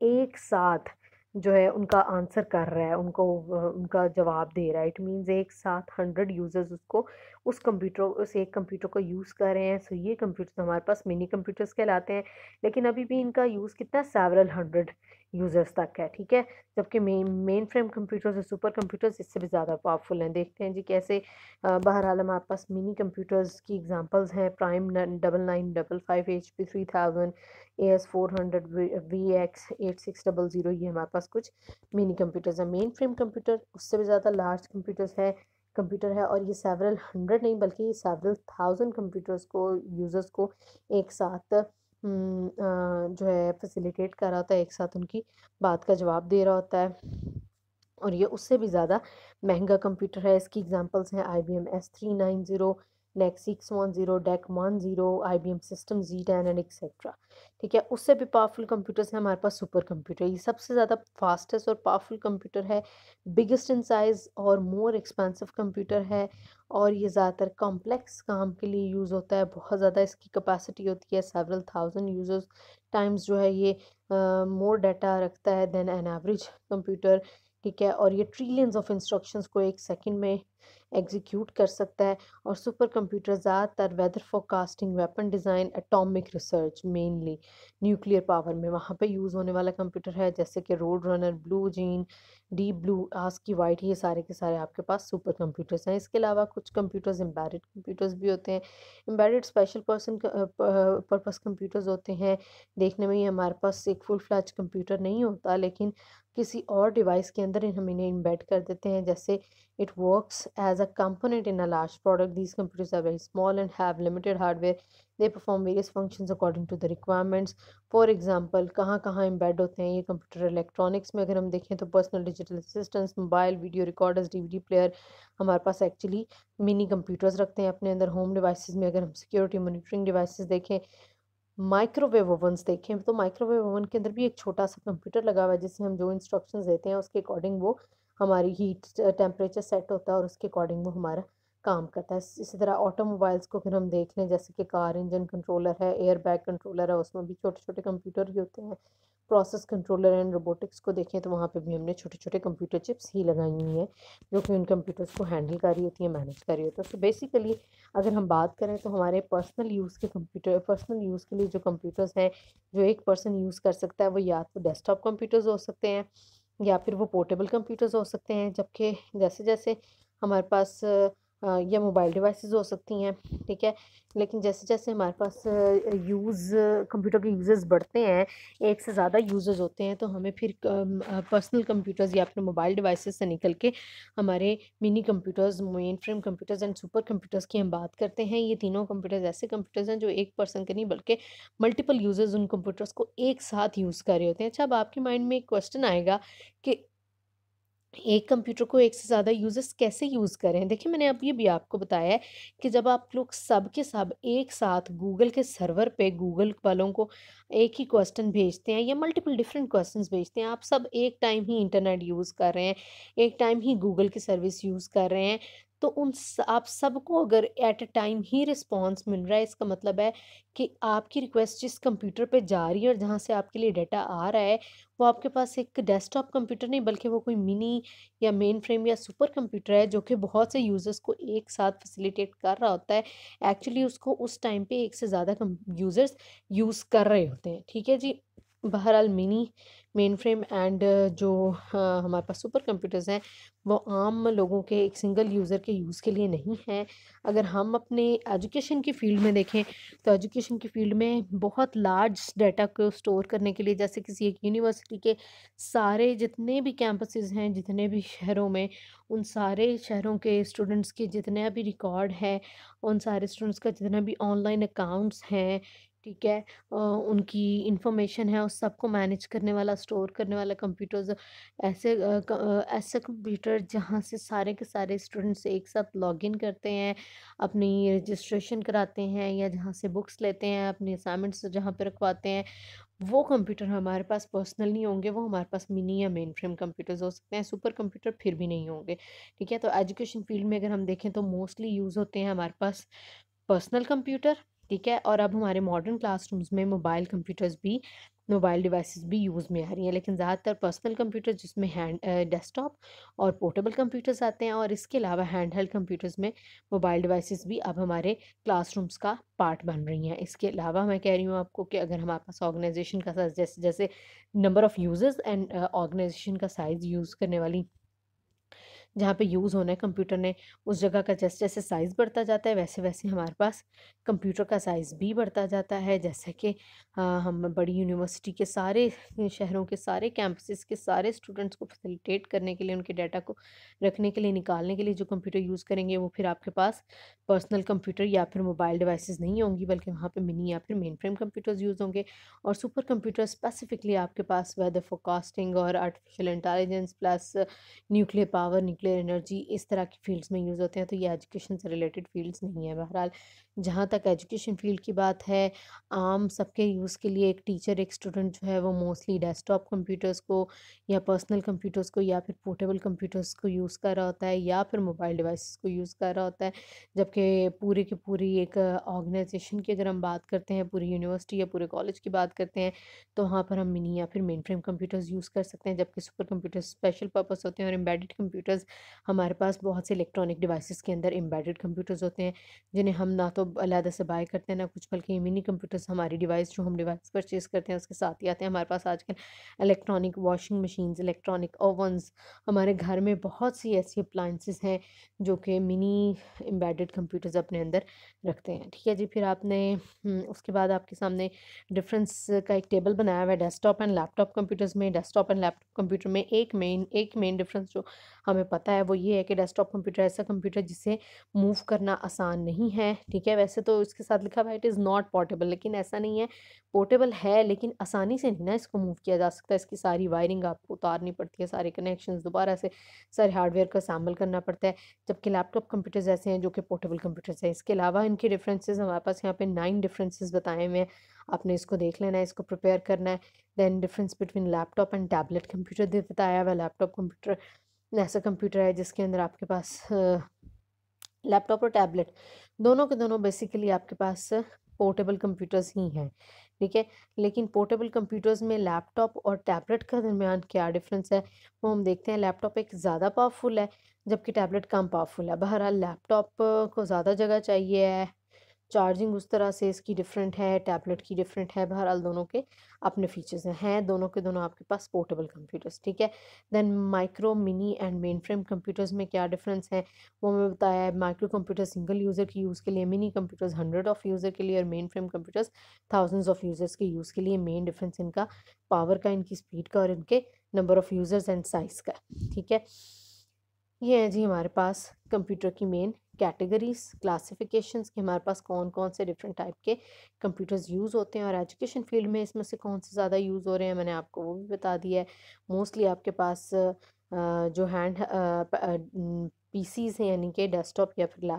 एक साथ जो है उनका आंसर कर रहा है उनको उनका जवाब दे रहा है इट मींस एक साथ हंड्रेड यूज़र्स उसको उस कंप्यूटर उस एक कंप्यूटर को यूज़ कर रहे हैं सो ये कंप्यूटर्स हमारे पास मिनी कंप्यूटर्स कहलाते हैं लेकिन अभी भी इनका यूज़ कितना सेवरल हंड्रेड यूज़र्स तक है ठीक है जबकि मेन मेन फ्रेम कंप्यूटर्स और सुपर कंप्यूटर्स इससे भी ज़्यादा पावरफुल हैं देखते हैं जी कैसे बहरहाल हमारे पास मिनी कंप्यूटर्स की एग्जांपल्स हैं Prime double nine double five H P three thousand A S four hundred V X eight six double zero ये हमारे पास कुछ मिनी कंप्यूटर्स हैं मेन फ्रेम कंप्यूटर उससे भी ज़्यादा लार्ज कंप्यूटर्स है कंप्यूटर है और ये सेवरल हंड्रेड नहीं बल्कि सेवरल थाउजेंड कंप्यूटर्स को यूज़र्स को एक साथ हम्म, जो है फैसिलिटेट कर रहा होता है एक साथ उनकी बात का जवाब दे रहा होता है और ये उससे भी ज़्यादा महंगा कंप्यूटर है इसकी एग्जांपल्स हैं I B M S three nine zero NEC six one zero DEC one zero I B M system G ten and et cetera ठीक है उससे भी पावरफुल कंप्यूटर्स हैं हमारे पास सुपर कंप्यूटर ये सबसे ज़्यादा फास्टेस्ट और पावरफुल कंप्यूटर है बिगेस्ट इन साइज़ और मोर एक्सपेंसिव कंप्यूटर है और ये ज़्यादातर कॉम्प्लेक्स काम के लिए यूज़ होता है बहुत ज़्यादा इसकी कैपेसिटी होती है सेवरल थाउजेंड यूजर्स टाइम्स जो है ये मोर uh, डाटा रखता है देन एन एवरेज कंप्यूटर ठीक है और ये ट्रिलियंस ऑफ इंस्ट्रक्शंस को एक सेकंड में एग्जीक्यूट कर सकता है और सुपर कंप्यूटर ज़्यादातर weather forecasting weapon design atomic research mainly nuclear power में वहाँ पे यूज़ होने वाला कंप्यूटर है जैसे कि Roadrunner Blue Gene Deep Blue ASCI White ये सारे के सारे आपके पास सुपर कंप्यूटर्स हैं इसके अलावा कुछ कंप्यूटर्स एम्बेडेड कंप्यूटर्स भी होते हैं embedded special person purpose computers होते हैं देखने में ही हमारे पास एक फुल फ्लैच कंप्यूटर नहीं होता लेकिन किसी और डिवाइस के अंदर हम इन्हें इम्बेड कर देते हैं जैसे it works as a component in a large product these computers are very small and have limited hardware they perform various functions according to the requirements for example कहाँ कहाँ इम्बेड होते हैं ये कंप्यूटर इलेक्ट्रॉनिक्स में अगर हम देखें तो personal digital assistance mobile video recorders D player हमारे पास एक्चुअली मिनी कंप्यूटर्स रखते हैं अपने अंदर होम डिवाइसेस में अगर हम सिक्योरिटी मोनिटरिंग डिवाइसेस देखें माइक्रोवेव ओवन्स देखें तो माइक्रोवेव ओवन के अंदर भी एक छोटा सा कंप्यूटर लगा हुआ है जिससे हम जो इंस्ट्रक्शंस देते हैं उसके अकॉर्डिंग वो हमारी हीट टेम्परेचर सेट होता है और उसके अकॉर्डिंग वो हमारा काम करता है इसी तरह ऑटोमोबाइल्स को फिर हम देख लें जैसे कि कार इंजन कंट्रोलर है एयर बैग कंट्रोलर है उसमें भी छोटे छोटे कंप्यूटर ही होते हैं प्रोसेस कंट्रोलर एंड रोबोटिक्स को देखें तो वहाँ पे भी हमने छोटे छोटे कंप्यूटर चिप्स ही लगाई हुई हैं जो कि उन कंप्यूटर्स को हैंडल कर रही होती हैं मैनेज कर रही होती है तो बेसिकली अगर हम बात करें तो हमारे पर्सनल यूज़ के कंप्यूटर पर्सनल यूज़ के लिए जो कंप्यूटर्स हैं जो एक पर्सन यूज़ कर सकता है वो या तो डेस्कटॉप कंप्यूटर्स हो सकते हैं या फिर वो पोर्टेबल कंप्यूटर्स हो सकते हैं जबकि जैसे जैसे हमारे पास या मोबाइल डिवाइसेस हो सकती हैं ठीक है लेकिन जैसे जैसे हमारे पास यूज़ कंप्यूटर के यूज़र्स बढ़ते हैं एक से ज़्यादा यूज़र्स होते हैं तो हमें फिर पर्सनल कंप्यूटर्स या अपने मोबाइल डिवाइसेस से निकल के हमारे minicomputers mainframe computers and supercomputers की हम बात करते हैं ये तीनों कंप्यूटर्स ऐसे कंप्यूटर्स हैं जो एक पर्सन के नहीं बल्कि मल्टीपल यूज़र्स उन कंप्यूटर्स को एक साथ यूज़ कर रहे होते हैं अच्छा अब आपके माइंड में एक क्वेश्चन आएगा कि एक कंप्यूटर को एक से ज़्यादा यूज़र्स कैसे यूज़ करें देखिए मैंने अब ये भी आपको बताया है कि जब आप लोग सब के सब एक साथ गूगल के सर्वर पे गूगल वालों को एक ही क्वेश्चन भेजते हैं या मल्टीपल डिफरेंट क्वेश्चंस भेजते हैं आप सब एक टाइम ही इंटरनेट यूज़ कर रहे हैं एक टाइम ही गूगल की सर्विस यूज़ कर रहे हैं तो उन आप सबको अगर एट ए टाइम ही रिस्पॉन्स मिल रहा है इसका मतलब है कि आपकी रिक्वेस्ट जिस कंप्यूटर पे जा रही है और जहाँ से आपके लिए डाटा आ रहा है वो आपके पास एक डेस्कटॉप कंप्यूटर नहीं बल्कि वो कोई मिनी या मेन फ्रेम या सुपर कंप्यूटर है जो कि बहुत से यूज़र्स को एक साथ फैसिलिटेट कर रहा होता है एक्चुअली उसको उस टाइम पे एक से ज़्यादा यूज़र्स यूज़ कर रहे होते हैं ठीक है जी बहरहाल मिनी मेन फ्रेम एंड जो uh, हमारे पास सुपर कंप्यूटर्स हैं वो आम लोगों के एक सिंगल यूज़र के यूज़ के लिए नहीं हैं अगर हम अपने एजुकेशन की फील्ड में देखें तो एजुकेशन की फील्ड में बहुत लार्ज डाटा को स्टोर करने के लिए जैसे किसी एक यूनिवर्सिटी के सारे जितने भी कैंपसेस हैं जितने भी शहरों में उन सारे शहरों के स्टूडेंट्स के जितने भी रिकॉर्ड है उन सारे स्टूडेंट्स का जितना भी ऑनलाइन अकाउंट्स हैं ठीक है उनकी इंफॉर्मेशन है उस सबको मैनेज करने वाला स्टोर करने वाला कंप्यूटर्स ऐसे ऐसे कंप्यूटर जहाँ से सारे के सारे स्टूडेंट्स एक साथ लॉगिन करते हैं अपनी रजिस्ट्रेशन कराते हैं या जहाँ से बुक्स लेते हैं अपने असाइनमेंट्स जहाँ पर रखवाते हैं वो कंप्यूटर हमारे पास पर्सनल नहीं होंगे वो हमारे पास मिनी या मेन फ्रेम कंप्यूटर्स हो सकते हैं सुपर कंप्यूटर फिर भी नहीं होंगे ठीक है तो एजुकेशन फील्ड में अगर हम देखें तो मोस्टली यूज़ होते हैं हमारे पास पर्सनल कंप्यूटर ठीक है और अब हमारे मॉडर्न क्लासरूम्स में मोबाइल कंप्यूटर्स भी मोबाइल डिवाइसेस भी यूज़ में आ रही हैं लेकिन ज़्यादातर पर्सनल कंप्यूटर जिसमें हैंड डेस्कटॉप और पोर्टेबल कंप्यूटर्स आते हैं और इसके अलावा हैंड हेल्ड कंप्यूटर्स में मोबाइल डिवाइसेस भी अब हमारे क्लासरूम्स का पार्ट बन रही हैं इसके अलावा मैं कह रही हूँ आपको कि अगर हमारे पास ऑर्गेनाइजेशन का साइज़ जैसे जैसे number of users and organisation का साइज़ यूज़ करने वाली जहाँ पे यूज़ होना है कंप्यूटर ने उस जगह का जैसे जैसे साइज़ बढ़ता जाता है वैसे वैसे हमारे पास कंप्यूटर का साइज़ भी बढ़ता जाता है जैसे कि हम बड़ी यूनिवर्सिटी के सारे शहरों के सारे कैंपसेस के सारे स्टूडेंट्स को फैसिलिटेट करने के लिए उनके डाटा को रखने के लिए निकालने के लिए जो कंप्यूटर यूज़ करेंगे वो फिर आपके पास पर्सनल कंप्यूटर या फिर मोबाइल डिवाइस नहीं होंगी बल्कि वहाँ पर मिनी या फिर मेन फ्रेम कंप्यूटर्स यूज़ होंगे और सुपर कंप्यूटर स्पेसिफिकली आपके पास वेदर फोकास्टिंग और artificial intelligence plus nuclear power nuclear energy इस तरह की फील्ड्स में यूज़ होते हैं तो ये एजुकेशन से रिलेटेड फील्ड्स नहीं है बहरहाल जहाँ तक एजुकेशन फील्ड की बात है आम सबके यूज़ के लिए एक टीचर एक स्टूडेंट जो है वो मोस्टली डेस्कटॉप कंप्यूटर्स को या पर्सनल कंप्यूटर्स को या फिर पोर्टेबल कंप्यूटर्स को यूज़ कर रहा होता है या फिर मोबाइल डिवाइस को यूज़ कर रहा होता है जबकि पूरी की पूरी एक ऑर्गेनाइजेशन की अगर हम बात करते हैं पूरी यूनिवर्सिटी या पूरे कॉलेज की बात करते हैं तो वहाँ पर हम मिनी या फिर मेन फ्रेम कंप्यूटर्स यूज़ कर सकते हैं जबकि सुपर कंप्यूटर्स स्पेशल पर्पज़ होते हैं और एम्बेडेड कंप्यूटर्स हमारे पास बहुत से इलेक्ट्रॉनिक डिवाइसेस के अंदर एम्बेडेड कंप्यूटर्स होते हैं जिन्हें हम ना तो अलग से बाय करते हैं ना कुछ बल्कि मिनी कंप्यूटर्स हमारी डिवाइस जो हम डिवाइस परचेज़ करते हैं उसके साथ ही आते हैं हमारे पास आजकल electronic washing machine electronic ovens हमारे घर में बहुत सी ऐसी अप्लाइंस हैं जो कि मिनी एम्बेडेड कंप्यूटर्स अपने अंदर रखते हैं ठीक है जी फिर आपने हम्म, उसके बाद आपके सामने डिफरेंस का एक टेबल बनाया हुआ है डेस्कटॉप एंड लैपटॉप कंप्यूटर्स में डेस्कटॉप एंड लैपटॉप कंप्यूटर में एक मेन एक मेन डिफरेंस जो हमें पता आता है वो ये है कि डेस्कटॉप कंप्यूटर ऐसा कंप्यूटर जिसे मूव करना आसान नहीं है ठीक है वैसे तो इसके साथ लिखा हुआ है इट इज़ नॉट पोर्टेबल लेकिन ऐसा नहीं है पोर्टेबल है लेकिन आसानी से नहीं ना इसको मूव किया जा सकता इसकी सारी वायरिंग आपको उतारनी पड़ती है सारे कनेक्शन दोबारा से सारे हार्डवेयर का सामल करना पड़ता है जबकि लैपटॉप कंप्यूटर्स ऐसे हैं जो कि पोर्टेबल कंप्यूटर्स हैं इसके अलावा इनके डिफ्रेंसेज हमारे पास यहाँ पे नाइन डिफ्रेंसेज बताए हुए हैं आपने इसको देख लेना है इसको प्रिपेयर करना है then difference between laptop and tablet computer दे बताया हुआ लैपटॉप कंप्यूटर ऐसा कंप्यूटर है जिसके अंदर आपके पास लैपटॉप और टैबलेट दोनों के दोनों बेसिकली आपके पास पोर्टेबल कंप्यूटर्स ही हैं ठीक है लेकिन पोर्टेबल कंप्यूटर्स में लैपटॉप और टैबलेट का दरमियान क्या डिफरेंस है वो हम देखते हैं लैपटॉप एक ज़्यादा पावरफुल है जबकि टैबलेट कम पावरफुल है बहरहाल लैपटॉप को ज़्यादा जगह चाहिए है चार्जिंग उस तरह से इसकी डिफरेंट है टैबलेट की डिफरेंट है बहरहाल दोनों के अपने फीचर्स हैं दोनों के दोनों आपके पास पोर्टेबल कंप्यूटर्स ठीक है then micro mini and mainframe computers में क्या डिफरेंस है वो मैं बताया है माइक्रो कंप्यूटर सिंगल यूज़र के यूज़ के लिए minicomputers hundred of user के लिए और mainframe computers thousands of users के यूज़ के लिए मेन डिफरेंस इनका पावर का इनकी स्पीड का और इनके number of users and size का ठीक है ये है जी हमारे पास कंप्यूटर की मेन कैटेगरीज क्लासिफिकेशंस कि हमारे पास कौन कौन से डिफरेंट टाइप के कंप्यूटर्स यूज़ होते हैं और एजुकेशन फील्ड में इसमें से कौन से ज़्यादा यूज़ हो रहे हैं मैंने आपको वो भी बता दिया है मोस्टली आपके पास जो हैंड पीसीज हैं यानी कि डेस्कटॉप या फिर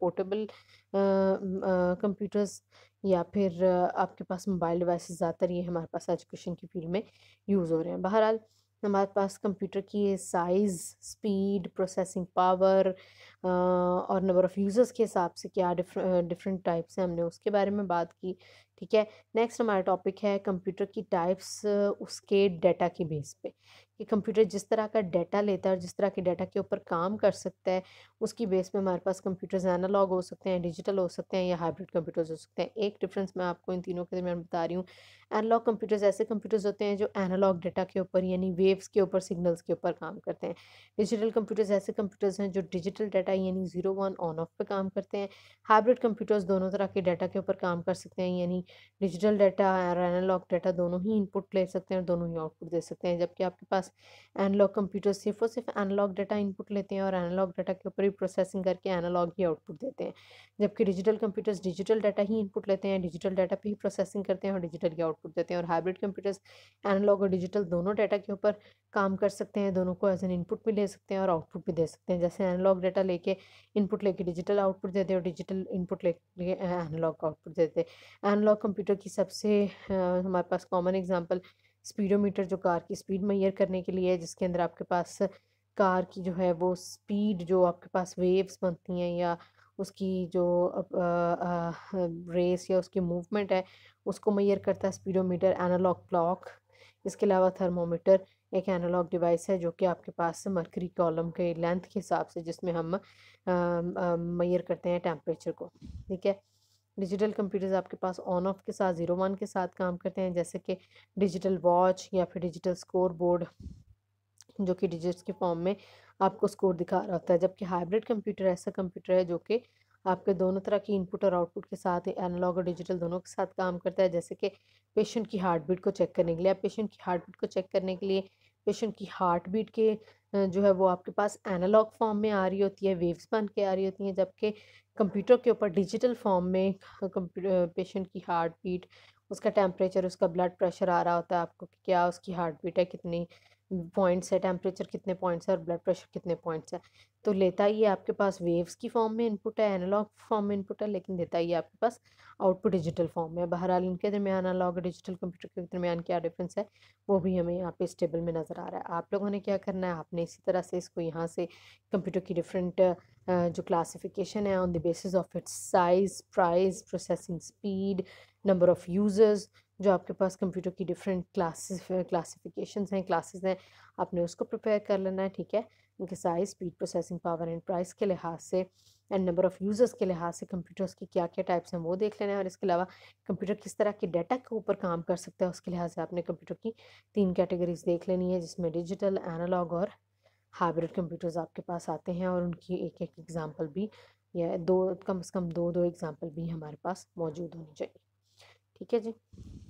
पोर्टेबल कंप्यूटर्स या फिर आपके पास मोबाइल डिवाइस ज़्यादातर ये हमारे पास एजुकेशन की फील्ड में यूज़ हो रहे हैं बहरहाल हमारे पास कंप्यूटर की साइज़ स्पीड प्रोसेसिंग पावर और नंबर ऑफ़ यूज़र्स के हिसाब से क्या डिफरेंट टाइप्स हैं हमने उसके बारे में बात की ठीक है नेक्स्ट हमारा टॉपिक है कंप्यूटर की टाइप्स उसके डेटा के बेस पे कि कंप्यूटर जिस तरह का डेटा लेता है और जिस तरह के डेटा के ऊपर काम कर सकता है उसकी बेस पे हमारे पास कंप्यूटर्स एनालॉग हो सकते हैं डिजिटल हो सकते हैं या हाइब्रिड कंप्यूटर्स हो सकते हैं एक डिफरेंस मैं आपको इन तीनों के दरमियान बता रही हूँ एनालॉग कंप्यूटर्स ऐसे कंप्यूटर्स होते हैं जो एनालॉग डेटा के ऊपर यानी वेव्स के ऊपर सिग्नल्स के ऊपर काम करते हैं डिजिटल कंप्यूटर्स ऐसे कंप्यूटर्स हैं जो डिजिटल डाटा यानी ज़ीरो वन ऑन ऑफ पर काम करते हैं हाइब्रिड कंप्यूटर्स दोनों तरह के डाटा के ऊपर काम कर सकते हैं यानी डिजिटल डाटा और एनालॉग डाटा दोनों ही इनपुट ले सकते हैं और दोनों ही आउटपुट दे सकते हैं जबकि आपके पास एनालॉग कंप्यूटर सिर्फ और सिर्फ एनालॉग डाटा इनपुट लेते हैं और एनालॉग डाटा के ऊपर ही प्रोसेसिंग करके एनालॉग ही आउटपुट देते हैं जबकि डिजिटल कंप्यूटर्स डिजिटल डाटा ही इनपुट लेते हैं डिजिटल डाटा पर ही प्रोसेसिंग करते हैं और डिजिटल ही आउटपुट देते हैं और हाइब्रिड कंप्यूटर्स एनालॉग और डिजिटल दोनों डाटा के ऊपर काम कर सकते हैं दोनों को एज एन इनपुट भी ले सकते हैं और आउटपुट भी दे सकते हैं जैसे एनालॉग डाटा लेके इनपुट लेके डिजिटल आउटपुट देते हैं और डिजिटल इनपुट लेके एनालॉग आउटपुट देते हैं एनालॉग कंप्यूटर की सबसे हमारे पास कॉमन एग्जांपल स्पीडोमीटर जो कार की स्पीड मैयर करने के लिए है जिसके अंदर आपके पास कार की जो है वो स्पीड जो आपके पास वेव्स बनती हैं या उसकी जो आ, आ, रेस या उसकी मूवमेंट है उसको मैयर करता है स्पीडोमीटर एनालॉग क्लॉक इसके अलावा थर्मोमीटर एक एनालॉग डिवाइस है जो कि आपके पास मरकरी कॉलम के लेंथ के हिसाब से जिसमें हम मैयर करते हैं टेम्परेचर को ठीक है डिजिटल कंप्यूटर्स आपके पास ऑन ऑफ के साथ ज़ीरो वन के साथ काम करते हैं जैसे कि डिजिटल वॉच या फिर डिजिटल स्कोर बोर्ड जो कि डिजिट्स के फॉर्म में आपको स्कोर दिखा रहा होता है जबकि हाइब्रिड कंप्यूटर ऐसा कंप्यूटर है जो कि आपके दोनों तरह की इनपुट और आउटपुट के साथ एनालॉग और डिजिटल दोनों के साथ काम करता है जैसे कि पेशेंट की हार्ट बीट को चेक करने के लिए आप पेशेंट की हार्ट बीट को चेक करने के लिए पेशेंट की हार्ट बीट के जो है वो आपके पास एनालॉग फॉर्म में आ रही होती है वेव्स बन के आ रही होती हैं जबकि कंप्यूटर के ऊपर डिजिटल फॉर्म में पेशेंट की हार्ट बीट उसका टेम्परेचर उसका ब्लड प्रेशर आ रहा होता है आपको क्या उसकी हार्ट बीट है कितनी पॉइंट्स है टेम्परेचर कितने पॉइंट्स है और ब्लड प्रेशर कितने पॉइंट्स है तो लेता ही आपके पास वेव्स की फॉर्म में इनपुट है एनालॉग फॉर्म में इनपुट है लेकिन देता ही आपके पास आउटपुट डिजिटल फॉर्म में बहरहाल इनके दरमियान एनालॉग डिजिटल कंप्यूटर के दरमियान क्या डिफरेंस है वो भी हमें यहाँ पे इस टेबल में नज़र आ रहा है आप लोगों ने क्या करना है आपने इसी तरह से इसको यहाँ से कंप्यूटर की डिफरेंट जो क्लासिफिकेशन है on the basis of its size price processing speed number of users जो आपके पास कंप्यूटर की डिफरेंट क्लासेस क्लासिफिकेशन हैं क्लासेस हैं आपने उसको प्रिपेयर कर लेना है ठीक है इनके size speed processing power and price के लिहाज से एंड नंबर ऑफ़ यूज़र्स के लिहाज से कंप्यूटर्स की क्या क्या टाइप्स हैं वो देख लेना है और इसके अलावा कंप्यूटर किस तरह के डाटा के ऊपर काम कर सकता है उसके लिहाज से आपने कंप्यूटर की तीन कैटेगरीज देख लेनी है जिसमें डिजिटल एनालॉग और हाइब्रिड कंप्यूटर्स आपके पास आते हैं और उनकी एक एक एग्ज़ाम्पल भी या दो कम से कम दो दो एग्ज़ाम्पल भी हमारे पास मौजूद होनी चाहिए ठीक है जी